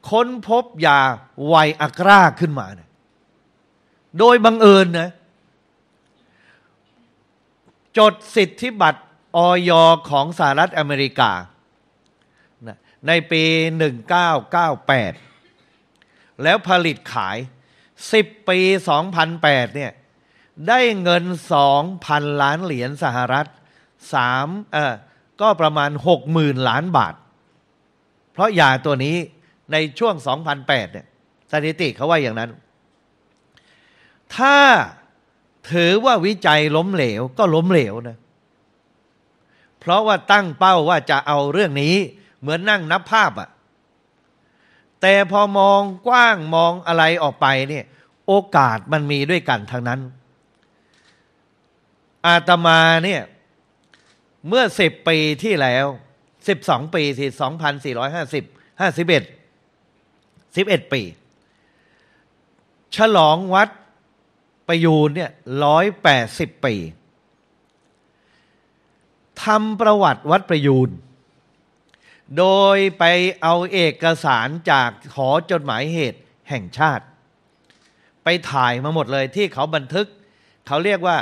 ค้นพบยาไวอากราขึ้นมาเนี่ย โดยบังเอิญนะ จดสิทธิบัตรออยของสหรัฐอเมริกา ในปี 1998 แล้วผลิตขาย 10 ปี 2008 เนี่ย ได้เงิน 2,000 ล้านเหรียญสหรัฐ3เออก็ประมาณ 60,000 ล้านบาท เพราะยาตัวนี้ในช่วง 2008 เนี่ย สถิติเขาว่าอย่างนั้น ถ้าถือว่าวิจัยล้มเหลวก็ล้มเหลวนะ เพราะว่าตั้งเป้าว่าจะเอาเรื่องนี้เหมือนนั่งนับภาพอะ แต่พอมองกว้างมองอะไรออกไปเนี่ย โอกาสมันมีด้วยกันทางนั้น อาตมาเนี่ย เมื่อสิบปีที่แล้วสิบสองปีสี่สองพันสี่ร้อยห้าสิบห้าสิบเอ็ดสิบเอ็ดปี ฉลองวัดประยูนเนี่ยร้อยแปดสิบปีทำประวัติวัดประยูนโดยไปเอาเอกสารจากหอจดหมายเหตุแห่งชาติ ไปถ่ายมาหมดเลยที่เขาบันทึกเขาเรียกว่า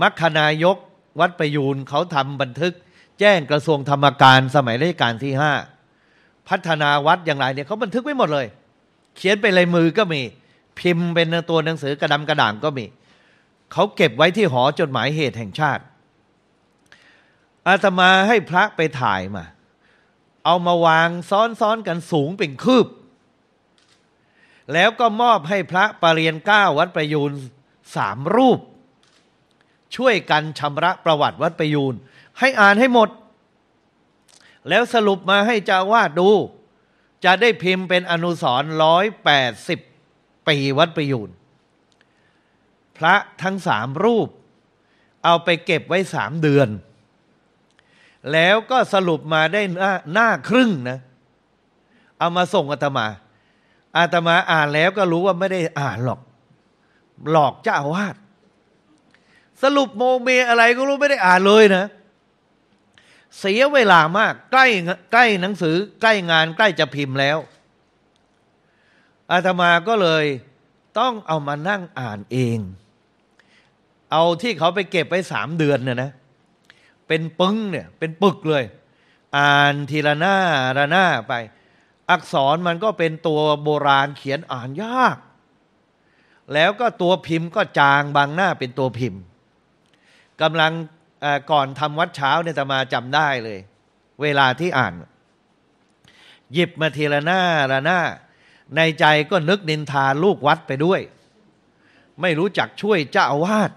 มัคคณายกวัดประยูนเขาทำบันทึกแจ้งกระทรวงธรรมการสมัยรัชกาลที่ห้าพัฒนาวัดอย่างไรเนี่ยเขาบันทึกไว้หมดเลย เขียนเป็นลายมือก็มีพิมพ์เป็นตัวหนังสือกระดำกระด่างก็มีเขาเก็บไว้ที่หอจดหมายเหตุแห่งชาติ อาตมาให้พระไปถ่ายมา เอามาวางซ้อนๆกันสูงเป็นคืบ แล้วก็มอบให้พระปรเรียนเก้าวัดประยูนสามรูป ช่วยกันชำระประวัติวัดประยูนให้อ่านให้หมดแล้วสรุปมาให้จ้าวาดดู จะได้พิมพ์เป็นอนุสรร้อยแปดสิบปีวัดประยูนพระทั้งสามรูป เอาไปเก็บไว้สามเดือน แล้วก็สรุปมาได้หน้าหน้าครึ่งนะเอามาส่งอาตมา อาตมาอ่านแล้วก็รู้ว่าไม่ได้อ่านหรอกหลอกเจ้าวาดสรุปโมเมอะไรก็รู้ไม่ได้อ่านเลยนะเสียเวลามากใกล้ใกล้หนังสือ ใกล้งานใกล้จะพิมพ์แล้วอาตมาก็เลยต้องเอามานั่งอ่านเอง เอาที่เขาไปเก็บไว้สามเดือนเนี่ยนะเป็นปึ้งเนี่ย เป็นปึกเลย อ่านทีละหน้าละหน้าไป อักษรมันก็เป็นตัวโบราณเขียนอ่านยาก แล้วก็ตัวพิมพ์ก็จางบางหน้าเป็นตัวพิมพ์กำลังก่อนทำวัดเช้าเนี่ยจะมาจำได้เลย เวลาที่อ่าน หยิบมาทีละหน้าละหน้าในใจก็นึกนินทาลูกวัดไปด้วย ไม่รู้จักช่วยเจ้าอาวาส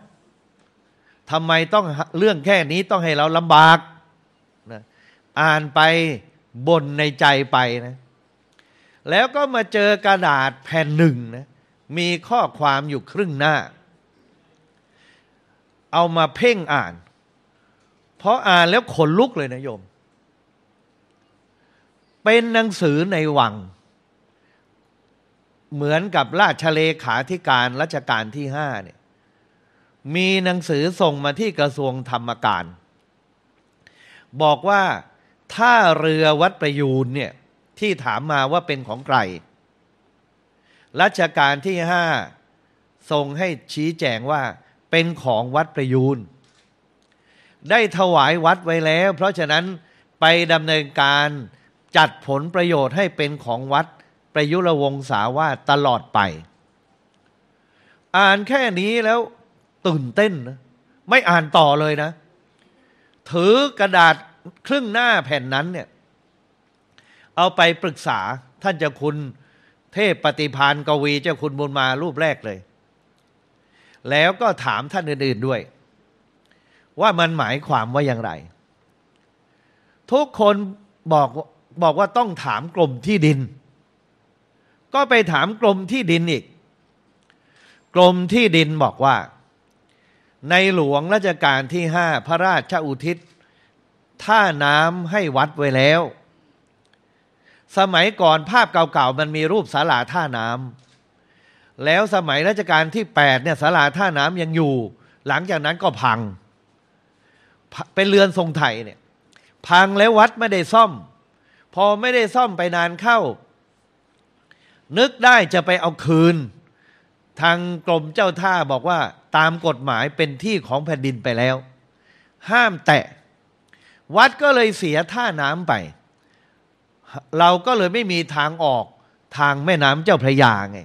ทำไมต้องเรื่องแค่นี้ต้องให้เราลำบากนะอ่านไปบ่นในใจไปนะแล้วก็มาเจอกระดาษแผ่นหนึ่งนะมีข้อความอยู่ครึ่งหน้า เอามาเพ่งอ่านเพราะอ่านแล้วขนลุกเลยนะโยม เป็นหนังสือในวัง เหมือนกับราชเลขาธิการ รัชการที่ห้าเนี่ย มีหนังสือส่งมาที่กระทรวงธรรมการ บอกว่าถ้าเรือวัดประยูนเนี่ยที่ถามมาว่าเป็นของใคร รัชการที่ห้าส่งให้ชี้แจงว่าเป็นของวัดประยูนได้ถวายวัดไว้แล้ว เพราะฉะนั้นไปดำเนินการจัดผลประโยชน์ให้เป็นของวัดประยุรวงศาวาตลอดไป อ่านแค่นี้แล้ว ตื่นเต้นนะไม่อ่านต่อเลยนะ ถือกระดาษครึ่งหน้าแผ่นนั้นเนี่ยเอาไปปรึกษาท่านเจ้าคุณเทพปฏิพานกวีเจ้าคุณบุญมารูปแรกเลย แล้วก็ถามท่านอื่นๆด้วยว่ามันหมายความว่าอย่างไร ทุกคนบอกบอกว่าต้องถามกรมที่ดิน ก็ไปถามกรมที่ดินอีก กรมที่ดินบอกว่า ในหลวงราชการที่ห้าพระราชอุทิศ ท่าน้ำให้วัดไว้แล้ว สมัยก่อนภาพเก่าๆมันมีรูปศาลาท่าน้ำ แล้วสมัยรัชกาลที่8เนี่ยศาลาท่าน้ำยังอยู่ หลังจากนั้นก็พังเป็นเรือนทรงไทยเนี่ยพังแล้ววัดไม่ได้ซ่อม พอไม่ได้ซ่อมไปนานเข้า นึกได้จะไปเอาคืน ทางกรมเจ้าท่าบอกว่าตามกฎหมายเป็นที่ของแผ่นดินไปแล้ว ห้ามแตะ วัดก็เลยเสียท่าน้ำไป เราก็เลยไม่มีทางออกทางแม่น้ำเจ้าพระยาไง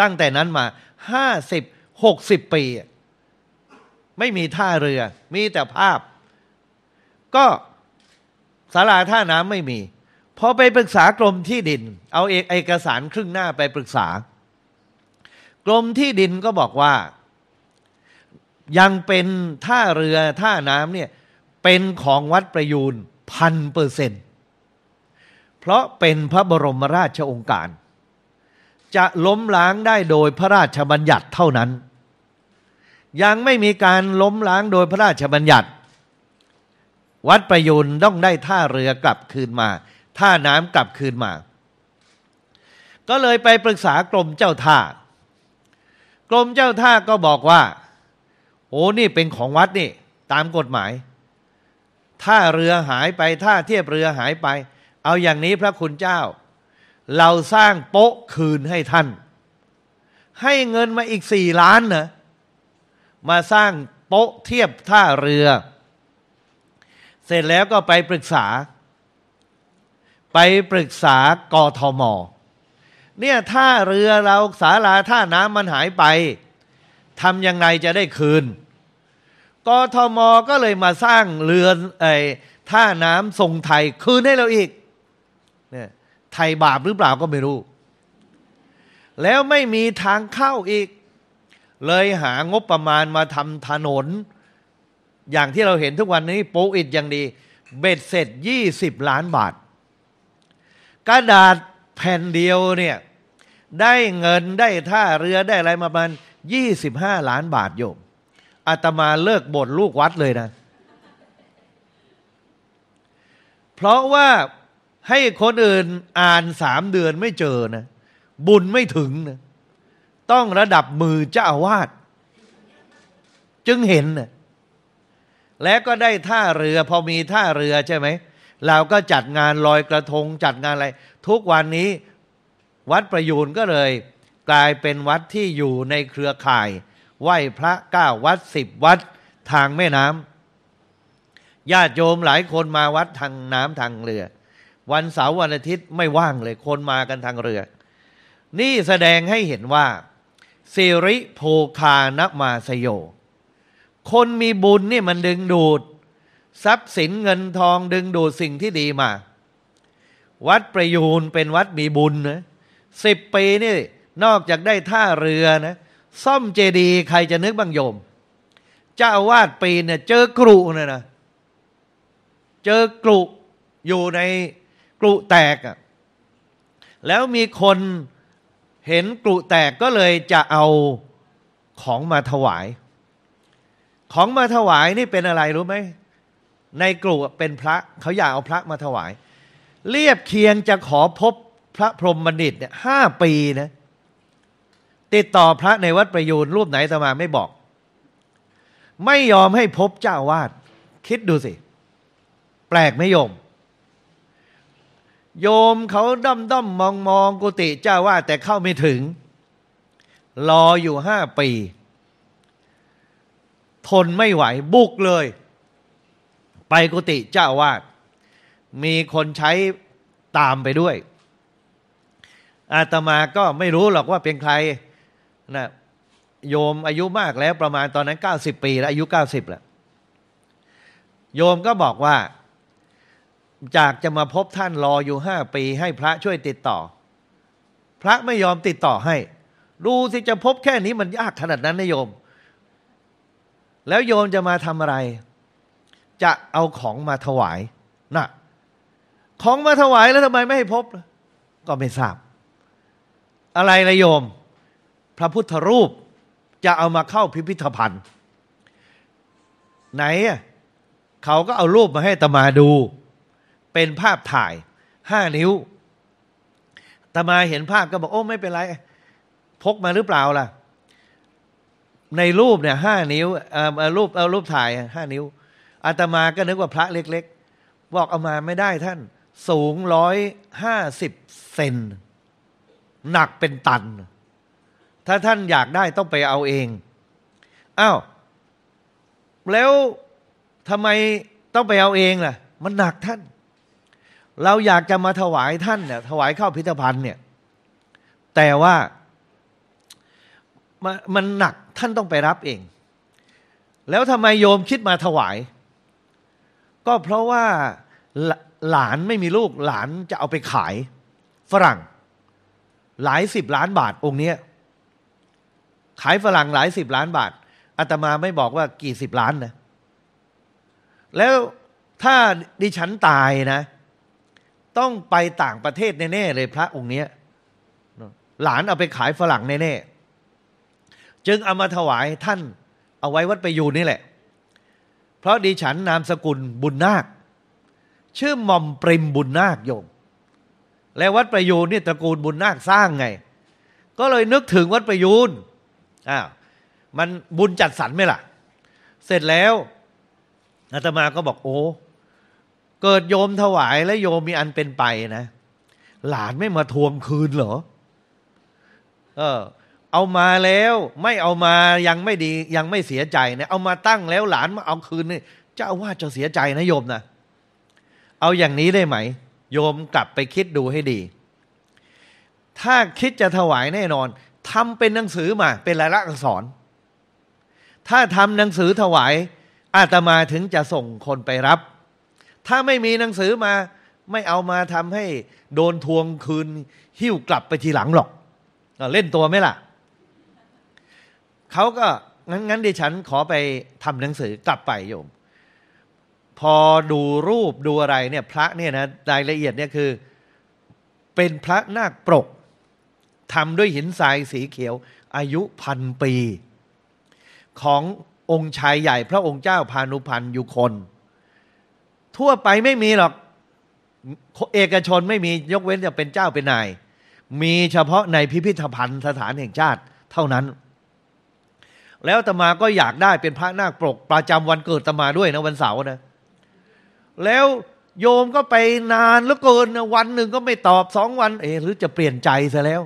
ตั้งแต่นั้นมา ห้าสิบ หกสิบปีไม่มีท่าเรือมีแต่ภาพ ก็ศาลาท่าน้ำไม่มีพอไปปรึกษากรมที่ดินเอาเอกสารครึ่งหน้าไปปรึกษากรมที่ดินก็บอกว่า ยังเป็นท่าเรือท่าน้ำเนี่ยเป็นของวัดประยูนพันเปอร์เซ็นต์เพราะเป็นพระบรมราชองค์การ จะล้มล้างได้โดยพระราชบัญญัติเท่านั้นยังไม่มีการล้มล้างโดยพระราชบัญญัติ วัดประยุนต้องได้ท่าเรือกลับคืนมาท่าน้ำกลับคืนมา ก็เลยไปปรึกษากรมเจ้าท่ากรมเจ้าท่าก็บอกว่าโอ้นี่เป็นของวัดนี่ ตามกฎหมายท่าเรือหายไปท่าเทียบเรือหายไป เอาอย่างนี้พระคุณเจ้า เราสร้างโป๊ะคืนให้ท่าน ให้เงินมาอีกสี่ล้านเนะมาสร้างโป๊ะเทียบท่าเรือ เสร็จแล้วก็ไปปรึกษา ไปปรึกษากทมเนี่ยท่าเรือเราสาลาท่าน้ำมันหายไปทำยังไงจะได้คืนกทมก็เลยมาสร้างเรือไอ้ท่าน้ำทรงไทยคืนให้เราอีกเนี่ยไทยบาปหรือเปล่าก็ไม่รู้ แล้วไม่มีทางเข้าอีกเลยหางบประมาณมาทำถนน อย่างที่เราเห็นทุกวันนี้ปูอิดอย่างดี เบ็ดเสร็จ 20 ล้านบาท กระดาษแผ่นเดียวเนี่ย ได้เงินได้ท่าเรือได้อะไรมาประมาณ25 ล้านบาทโยมอาตมาเลิกบทลูกวัดเลยนะ เพราะว่าให้คนอื่นอ่านสามเดือนไม่เจอนะ บุญไม่ถึงนะต้องระดับมือเจ้าอาวาสจึงเห็น และก็ได้ท่าเรือพอมีท่าเรือใช่ไหม เราก็จัดงานลอยกระทงจัดงานอะไร ทุกวันนี้ วัดประยูนก็เลย กลายเป็นวัดที่อยู่ในเครือข่าย ไหว้พระเก้าวัดสิบวัดทางแม่น้ำญาติโยมหลายคนมาวัดทางน้ำทางเรือ วันเสาร์วันอาทิตย์ไม่ว่างเลยคนมากันทางเรือ นี่แสดงให้เห็นว่าสิริโภคานมาสโย คนมีบุญนี่มันดึงดูด ทรัพย์สินเงินทองดึงดูดสิ่งที่ดีมา วัดประยูนเป็นวัดมีบุญนะสิบปีนี่นอกจากได้ท่าเรือนะ ซ่อมเจดีย์ใครจะนึกบัางโยม เจ้าวาดปีเนี่ยเจอกรุเนี่ยนะเจอกรุอยู่ในกรุแตกอะ่ะแล้วมีคนเห็นกลุแตกก็เลยจะเอาของมาถวาย ของมาถวายนี่เป็นอะไรรู้ไหม ในกลุ่เป็นพระเขาอยากเอาพระมาถวาย เรียบเคียงจะขอพบพระพรหมบัณฑิตเนี่ยห้าปีนะ ติดต่อพระในวัดประยูนรูปไหนตมาไม่บอก ไม่ยอมให้พบเจ้าวาดคิดดูสิ แปลกไม่ยมโยมเขาด้อมด้อมมองมองกุฏิเจ้าว่า แต่เข้าไม่ถึง รออยู่ห้าปี ทนไม่ไหว บุกเลย ไปกุฏิเจ้าวาดมีคนใช้ตามไปด้วย อาตมาก็ไม่รู้หรอกว่าเป็นใครนะโยมอายุมากแล้วประมาณตอนนั้น 90 ปีแล้ว อายุ 90 แล้ว โยมก็บอกว่าจากจะมาพบท่านรออยู่ห้าปีให้พระช่วยติดต่อ พระไม่ยอมติดต่อให้ ดูสิ จะพบแค่นี้มันยากขนาดนั้นนะโยม แล้วโยมจะมาทำอะไร จะเอาของมาถวายนะของมาถวายแล้วทำไมไม่ให้พบ ก็ไม่ทราบ อะไรนะโยม พระพุทธรูปจะเอามาเข้าพิพิธภัณฑ์ ไหนเขาก็เอารูปมาให้ตมาดูเป็นภาพถ่ายห้านิ้วตมาเห็นภาพก็บอก โอ้ไม่เป็นไร พกมาหรือเปล่าล่ะ ในรูปเนี่ยห้านิ้วเอรูปเอารูปถ่ายห้านิ้วอาตมาก็นึกว่าพระเล็กๆ บอกเอามาไม่ได้ท่านสูงร้อยห้าสิบเซนหนักเป็นตัน ถ้าท่านอยากได้ต้องไปเอาเองอ้าวแล้วทำไมต้องไปเอาเองล่ะ มันหนักท่านเราอยากจะมาถวายท่านเนี่ยถวายเข้าพิพิธภัณฑ์เนี่ยแต่ว่ามันหนักท่านต้องไปรับเอง แล้วทำไมโยมคิดมาถวาย ก็เพราะว่าหลานไม่มีลูกหลานจะเอาไปขายฝรั่ง หลายสิบล้านบาทองค์นี้ขายฝรั่งหลายสิบล้านบาทอาตมาไม่บอกว่ากี่สิบล้านนะ แล้วถ้าดิฉันตายนะต้องไปต่างประเทศแน่ ๆ เลยพระองค์เนี้ย หลานเอาไปขายฝรั่งแน่ ๆ จึงเอามาถวายท่านเอาไว้วัดประยูนนี่แหละ เพราะดีฉันนามสกุลบุญนาค ชื่อหม่อมปริมบุญนาคโยม และวัดประยูนนี่ตระกูลบุญนาคสร้างไง ก็เลยนึกถึงวัดประยูนอ้าว มันบุญจัดสรรไหมล่ะ เสร็จแล้วอาตมาก็บอกโอ้เกิดโยมถวายและโยมมีอันเป็นไปนะ หลานไม่มาทวงคืนเหรอเออเอามาแล้วไม่เอามายังไม่ดียังไม่เสียใจนะเอามาตั้งแล้ว หลานมาเอาคืนนี่เจ้าว่าจะเสียใจนะโยมนะเอาอย่างนี้ได้ไหม โยมกลับไปคิดดูให้ดี ถ้าคิดจะถวายแน่นอนทำเป็นหนังสือมา เป็นลายลักษณ์อักษร ถ้าทำหนังสือถวาย อาตมาถึงจะส่งคนไปรับถ้าไม่มีหนังสือมาไม่เอามาทำให้โดนทวงคืนหิ้วกลับไปทีหลังหรอกเล่นตัวไม่ล่ะ เขาก็ งั้นงั้นดิฉันขอไปทำหนังสือกลับไปโยมพอดูรูปดูอะไรเนี่ย พระเนี่ยนะรายละเอียดเนี่ยคือ เป็นพระนาคปรกทำด้วยหินทรายสีเขียว อายุพันปี ขององค์ชายใหญ่พระองค์เจ้าพานุพันธ์ยุคนทั่วไปไม่มีหรอก เอกชนไม่มียกเว้นจะเป็นเจ้าเป็นนายมีเฉพาะในพิพิธภัณฑ์สถานแห่งชาติเท่านั้น แล้วตมาก็อยากได้เป็นพระนาคปกประจำวันเกิดตมาด้วยนะวันเสาร์นะแล้วโยมก็ไปนานแล้วเกินนะวันหนึ่งก็ไม่ตอบสองวัน เอหรือจะเปลี่ยนใจซะแล้ว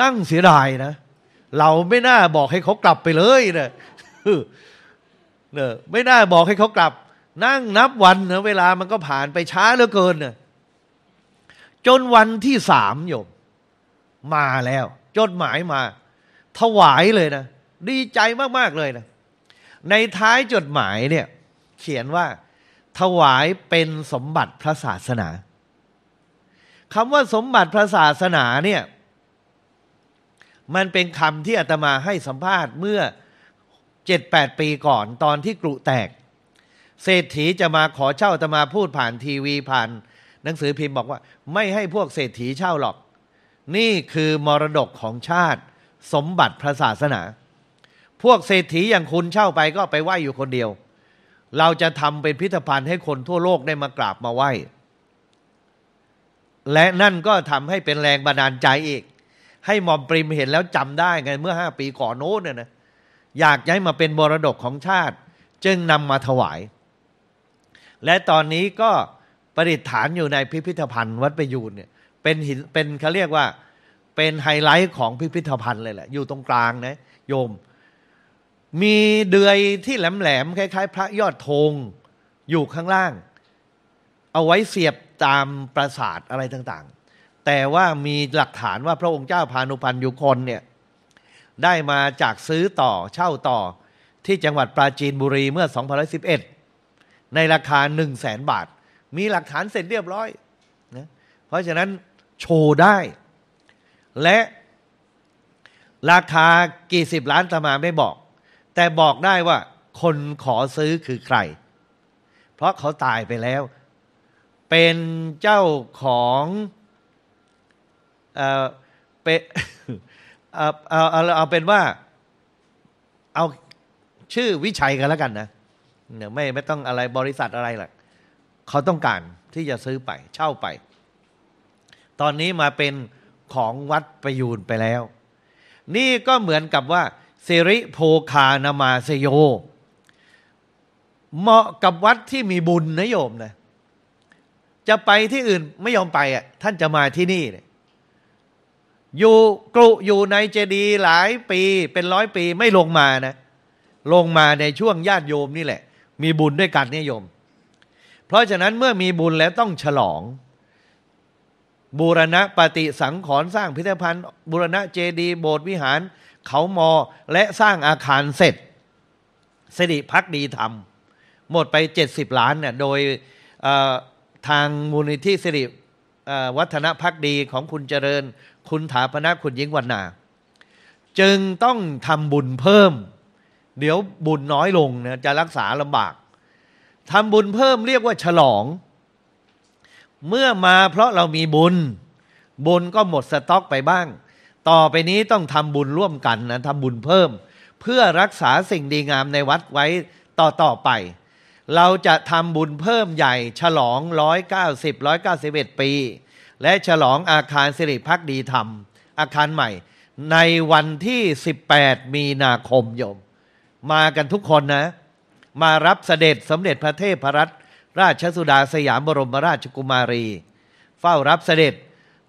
นั่งเสียดายนะเราไม่น่าบอกให้เขากลับไปเลยนะเนอะไม่น่าบอกให้เขากลับนั่งนับวันเนะเวลามันก็ผ่านไปช้าเหลือเกินเนะจนวันที่สามโยมมาแล้ว จดหมายมา ถวายเลยนะดีใจมาก ๆ เลยนะในท้ายจดหมายเนี่ยเขียนว่า ถวายเป็นสมบัติพระศาสนาคำว่าสมบัติพระศาสนาเนี่ย มันเป็นคำที่อาตมาให้สัมภาษณ์เมื่อเจ็ดแปดปีก่อน ตอนที่กรุแตกเศรษฐีจะมาขอเช่าตมาพูดผ่านทีวี ผ่านหนังสือพิมพ์บอกว่าไม่ให้พวกเศรษฐีเช่าหรอก นี่คือมรดกของชาติ สมบัติพระศาสนา พวกเศรษฐีอย่างคุณเช่าไปก็ไปไหว้อยู่คนเดียว เราจะทำเป็นพิพิธภัณฑ์ให้คนทั่วโลกได้มากราบมาไหว้ และนั่นก็ทำให้เป็นแรงบันดาลใจอีก ให้หมอมปริมเห็นแล้วจำได้ไงเมื่อห้าปีก่อนโน้นเนี่ยนะอยากย้ายมาเป็นมรดกของชาติ จึงนำมาถวายและตอนนี้ก็ประดิษฐานอยู่ในพิพิธภัณฑ์วัดประยูนเนี่ยเป็นหินเป็นเขาเรียกว่าเป็นไฮไลท์ของพิพิธภัณฑ์เลยแหละอยู่ตรงกลางนะโยม มีเดือยที่แหลมๆ คล้ายๆ พระยอดธงอยู่ข้างล่าง เอาไว้เสียบตามปราสาทอะไรต่างๆ แต่ว่ามีหลักฐานว่าพระองค์เจ้าพานุพันธ์ยุคนเนี่ยได้มาจากซื้อต่อเช่าต่อที่จังหวัดปราจีนบุรีเมื่อ2 0 1 1ในราคาหนึ่งแสนบาท มีหลักฐานเสร็จเรียบร้อยนะเพราะฉะนั้นโชว์ได้ และราคากี่สิบล้านตมาไม่บอก แต่บอกได้ว่าคนขอซื้อคือใคร เพราะเขาตายไปแล้ว เป็นเจ้าของเออเป็นเอาเอาเอาเป็นว่าเอาชื่อวิชัยกันแล้วกันนะเีไม่ไม่ต้องอะไรบริษัทอะไรหรอก เขาต้องการที่จะซื้อไป เช่าไป ตอนนี้มาเป็นของวัดประยูนไปแล้ว นี่ก็เหมือนกับว่า สิริโพคานามาสโย เหมาะกับวัดที่มีบุญนะโยมนะจะไปที่อื่นไม่ยอมไปอ่ะท่านจะมาที่นี่เนี่ยอยู่กรุอยู่ในเจดีหลายปีเป็นร้อยปีไม่ลงมานะ ลงมาในช่วงญาติโยมนี่แหละมีบุญด้วยกันนิยม เพราะฉะนั้นเมื่อมีบุญแล้วต้องฉลอง บูรณะปฏิสังขรณ์สร้างพิพิธภัณฑ์ บูรณะเจดีย์โบสถ์วิหารเขามอ และสร้างอาคารเสร็จ สิริพักดีทำหมดไป 70 ล้านเนี่ยโดยทางมูลนิธิสิริวัฒนพักดีของคุณเจริญ คุณถาพนะคุณยิ่งวันนา จึงต้องทำบุญเพิ่มเดี๋ยวบุญน้อยลงนะจะรักษาลำบากทำบุญเพิ่มเรียกว่าฉลอง เมื่อมาเพราะเรามีบุญ บุญก็หมดสต็อกไปบ้าง ต่อไปนี้ต้องทำบุญร่วมกันนะทำบุญเพิ่ม เพื่อรักษาสิ่งดีงามในวัดไว้ต่อต่อไป เราจะทำบุญเพิ่มใหญ่ฉลอง190 191ปี และฉลองอาคารสิริพักดีธรรม อาคารใหม่ ในวันที่ 18 มีนาคมยมมากันทุกคนนะมารับเสด็จสมเด็จพระเทพรัตนราชสุดาสยามบรมราชกุมารี เฝ้ารับเสด็จ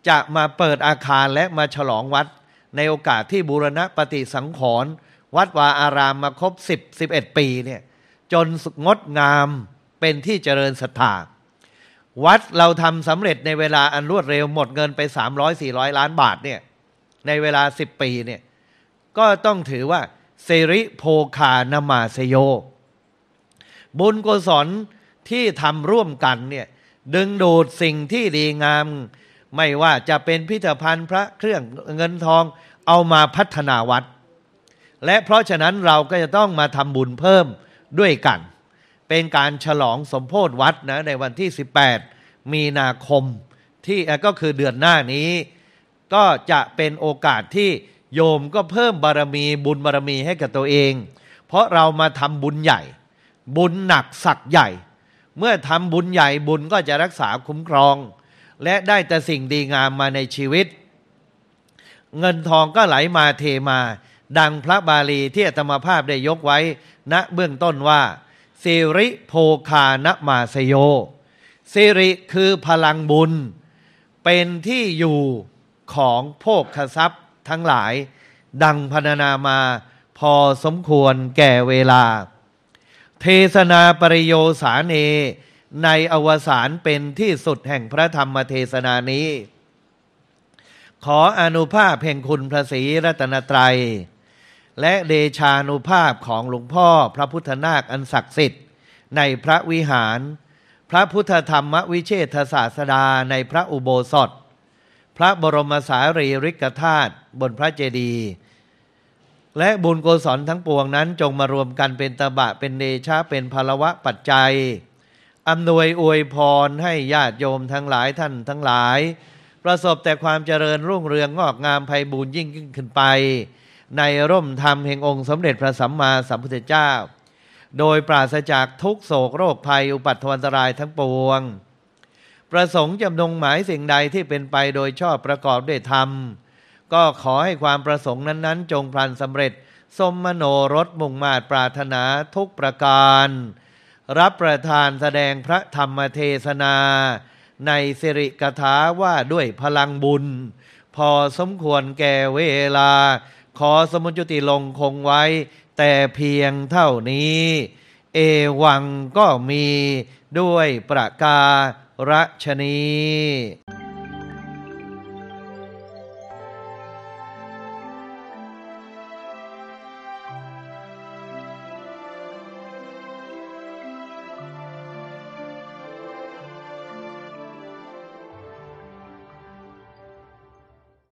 จะมาเปิดอาคารและมาฉลองวัด ในโอกาสที่บูรณะปฏิสังขรณ์วัดวาอารามมาครบ10 11 ปีเนี่ยจนงดงามเป็นที่เจริญศรัทธาวัดเราทำสำเร็จในเวลาอันรวดเร็วหมดเงินไป 300-400 ล้านบาทเนี่ยในเวลา 10 ปีเนี่ยก็ต้องถือว่าเิริโภคานามาสโย บุญกุศลที่ทำร่วมกันเนี่ยดึงดูดสิ่งที่ดีงาม ไม่ว่าจะเป็นพิพิธภัณฑ์พระเครื่องเงินทองเอามาพัฒนาวัด และเพราะฉะนั้นเราก็จะต้องมาทำบุญเพิ่มด้วยกัน เป็นการฉลองสมโพธิวัดนะในวันที่ 18 มีนาคมที่ก็คือเดือนหน้านี้ ก็จะเป็นโอกาสที่โยมก็เพิ่มบารมีบุญบารมีให้กับตัวเอง เพราะเรามาทำบุญใหญ่ บุญหนักสักใหญ่ เมื่อทำบุญใหญ่บุญก็จะรักษาคุ้มครอง และได้แต่สิ่งดีงามมาในชีวิต เงินทองก็ไหลมาเทมา ดังพระบาลีที่อรรมภาพได้ยกไว้ ณเบื้องต้นว่าสิริโภคานมาสโยสิริคือพลังบุญ เป็นที่อยู่ของโภคทรัพย์ทั้งหลายดังพรรณนามาพอสมควรแก่เวลา เทศนาปริโยสาเนในอวสานเป็นที่สุดแห่งพระธรรมเทศนานี้ ขออนุภาพแห่งคุณพระศรีรัตนตรัย และเดชานุภาพของหลวงพ่อพระพุทธนาคอันศักดิ์สิทธิ์ ในพระวิหาร พระพุทธธรรมวิเชษฐศาสดาในพระอุโบสถพระบรมสารีริกธาตุบนพระเจดีย์และบุญโกศลทั้งปวงนั้นจงมารวมกันเป็นตบะเป็นเดชะ เป็นพลวะปัจจัยอำนวยอวยพรให้ญาติโยมทั้งหลายท่านทั้งหลาย ประสบแต่ความเจริญรุ่งเรือง งอกงามไพบูรยิ่งขึ้นไป ในร่มธรรมแห่งองค์สมเด็จพระสัมมาสัมพุทธเจ้า โดยปราศจากทุกโศกโรคภัยอุปัตตวันตรายทั้งปวงประสงค์จำนงหมายสิ่งใดที่เป็นไปโดยชอบประกอบด้วยธรรม ก็ขอให้ความประสงค์นั้น ๆ จงพลันสำเร็จสมมโนรสมุ่งมาตรปรารถนาทุกประการ รับประทานแสดงพระธรรมเทศนา ในสิริกถาว่าด้วยพลังบุญ พอสมควรแก่เวลา ขอสมุจติลงคงไว้ แต่เพียงเท่านี้ เอวังก็มีด้วยประการชนี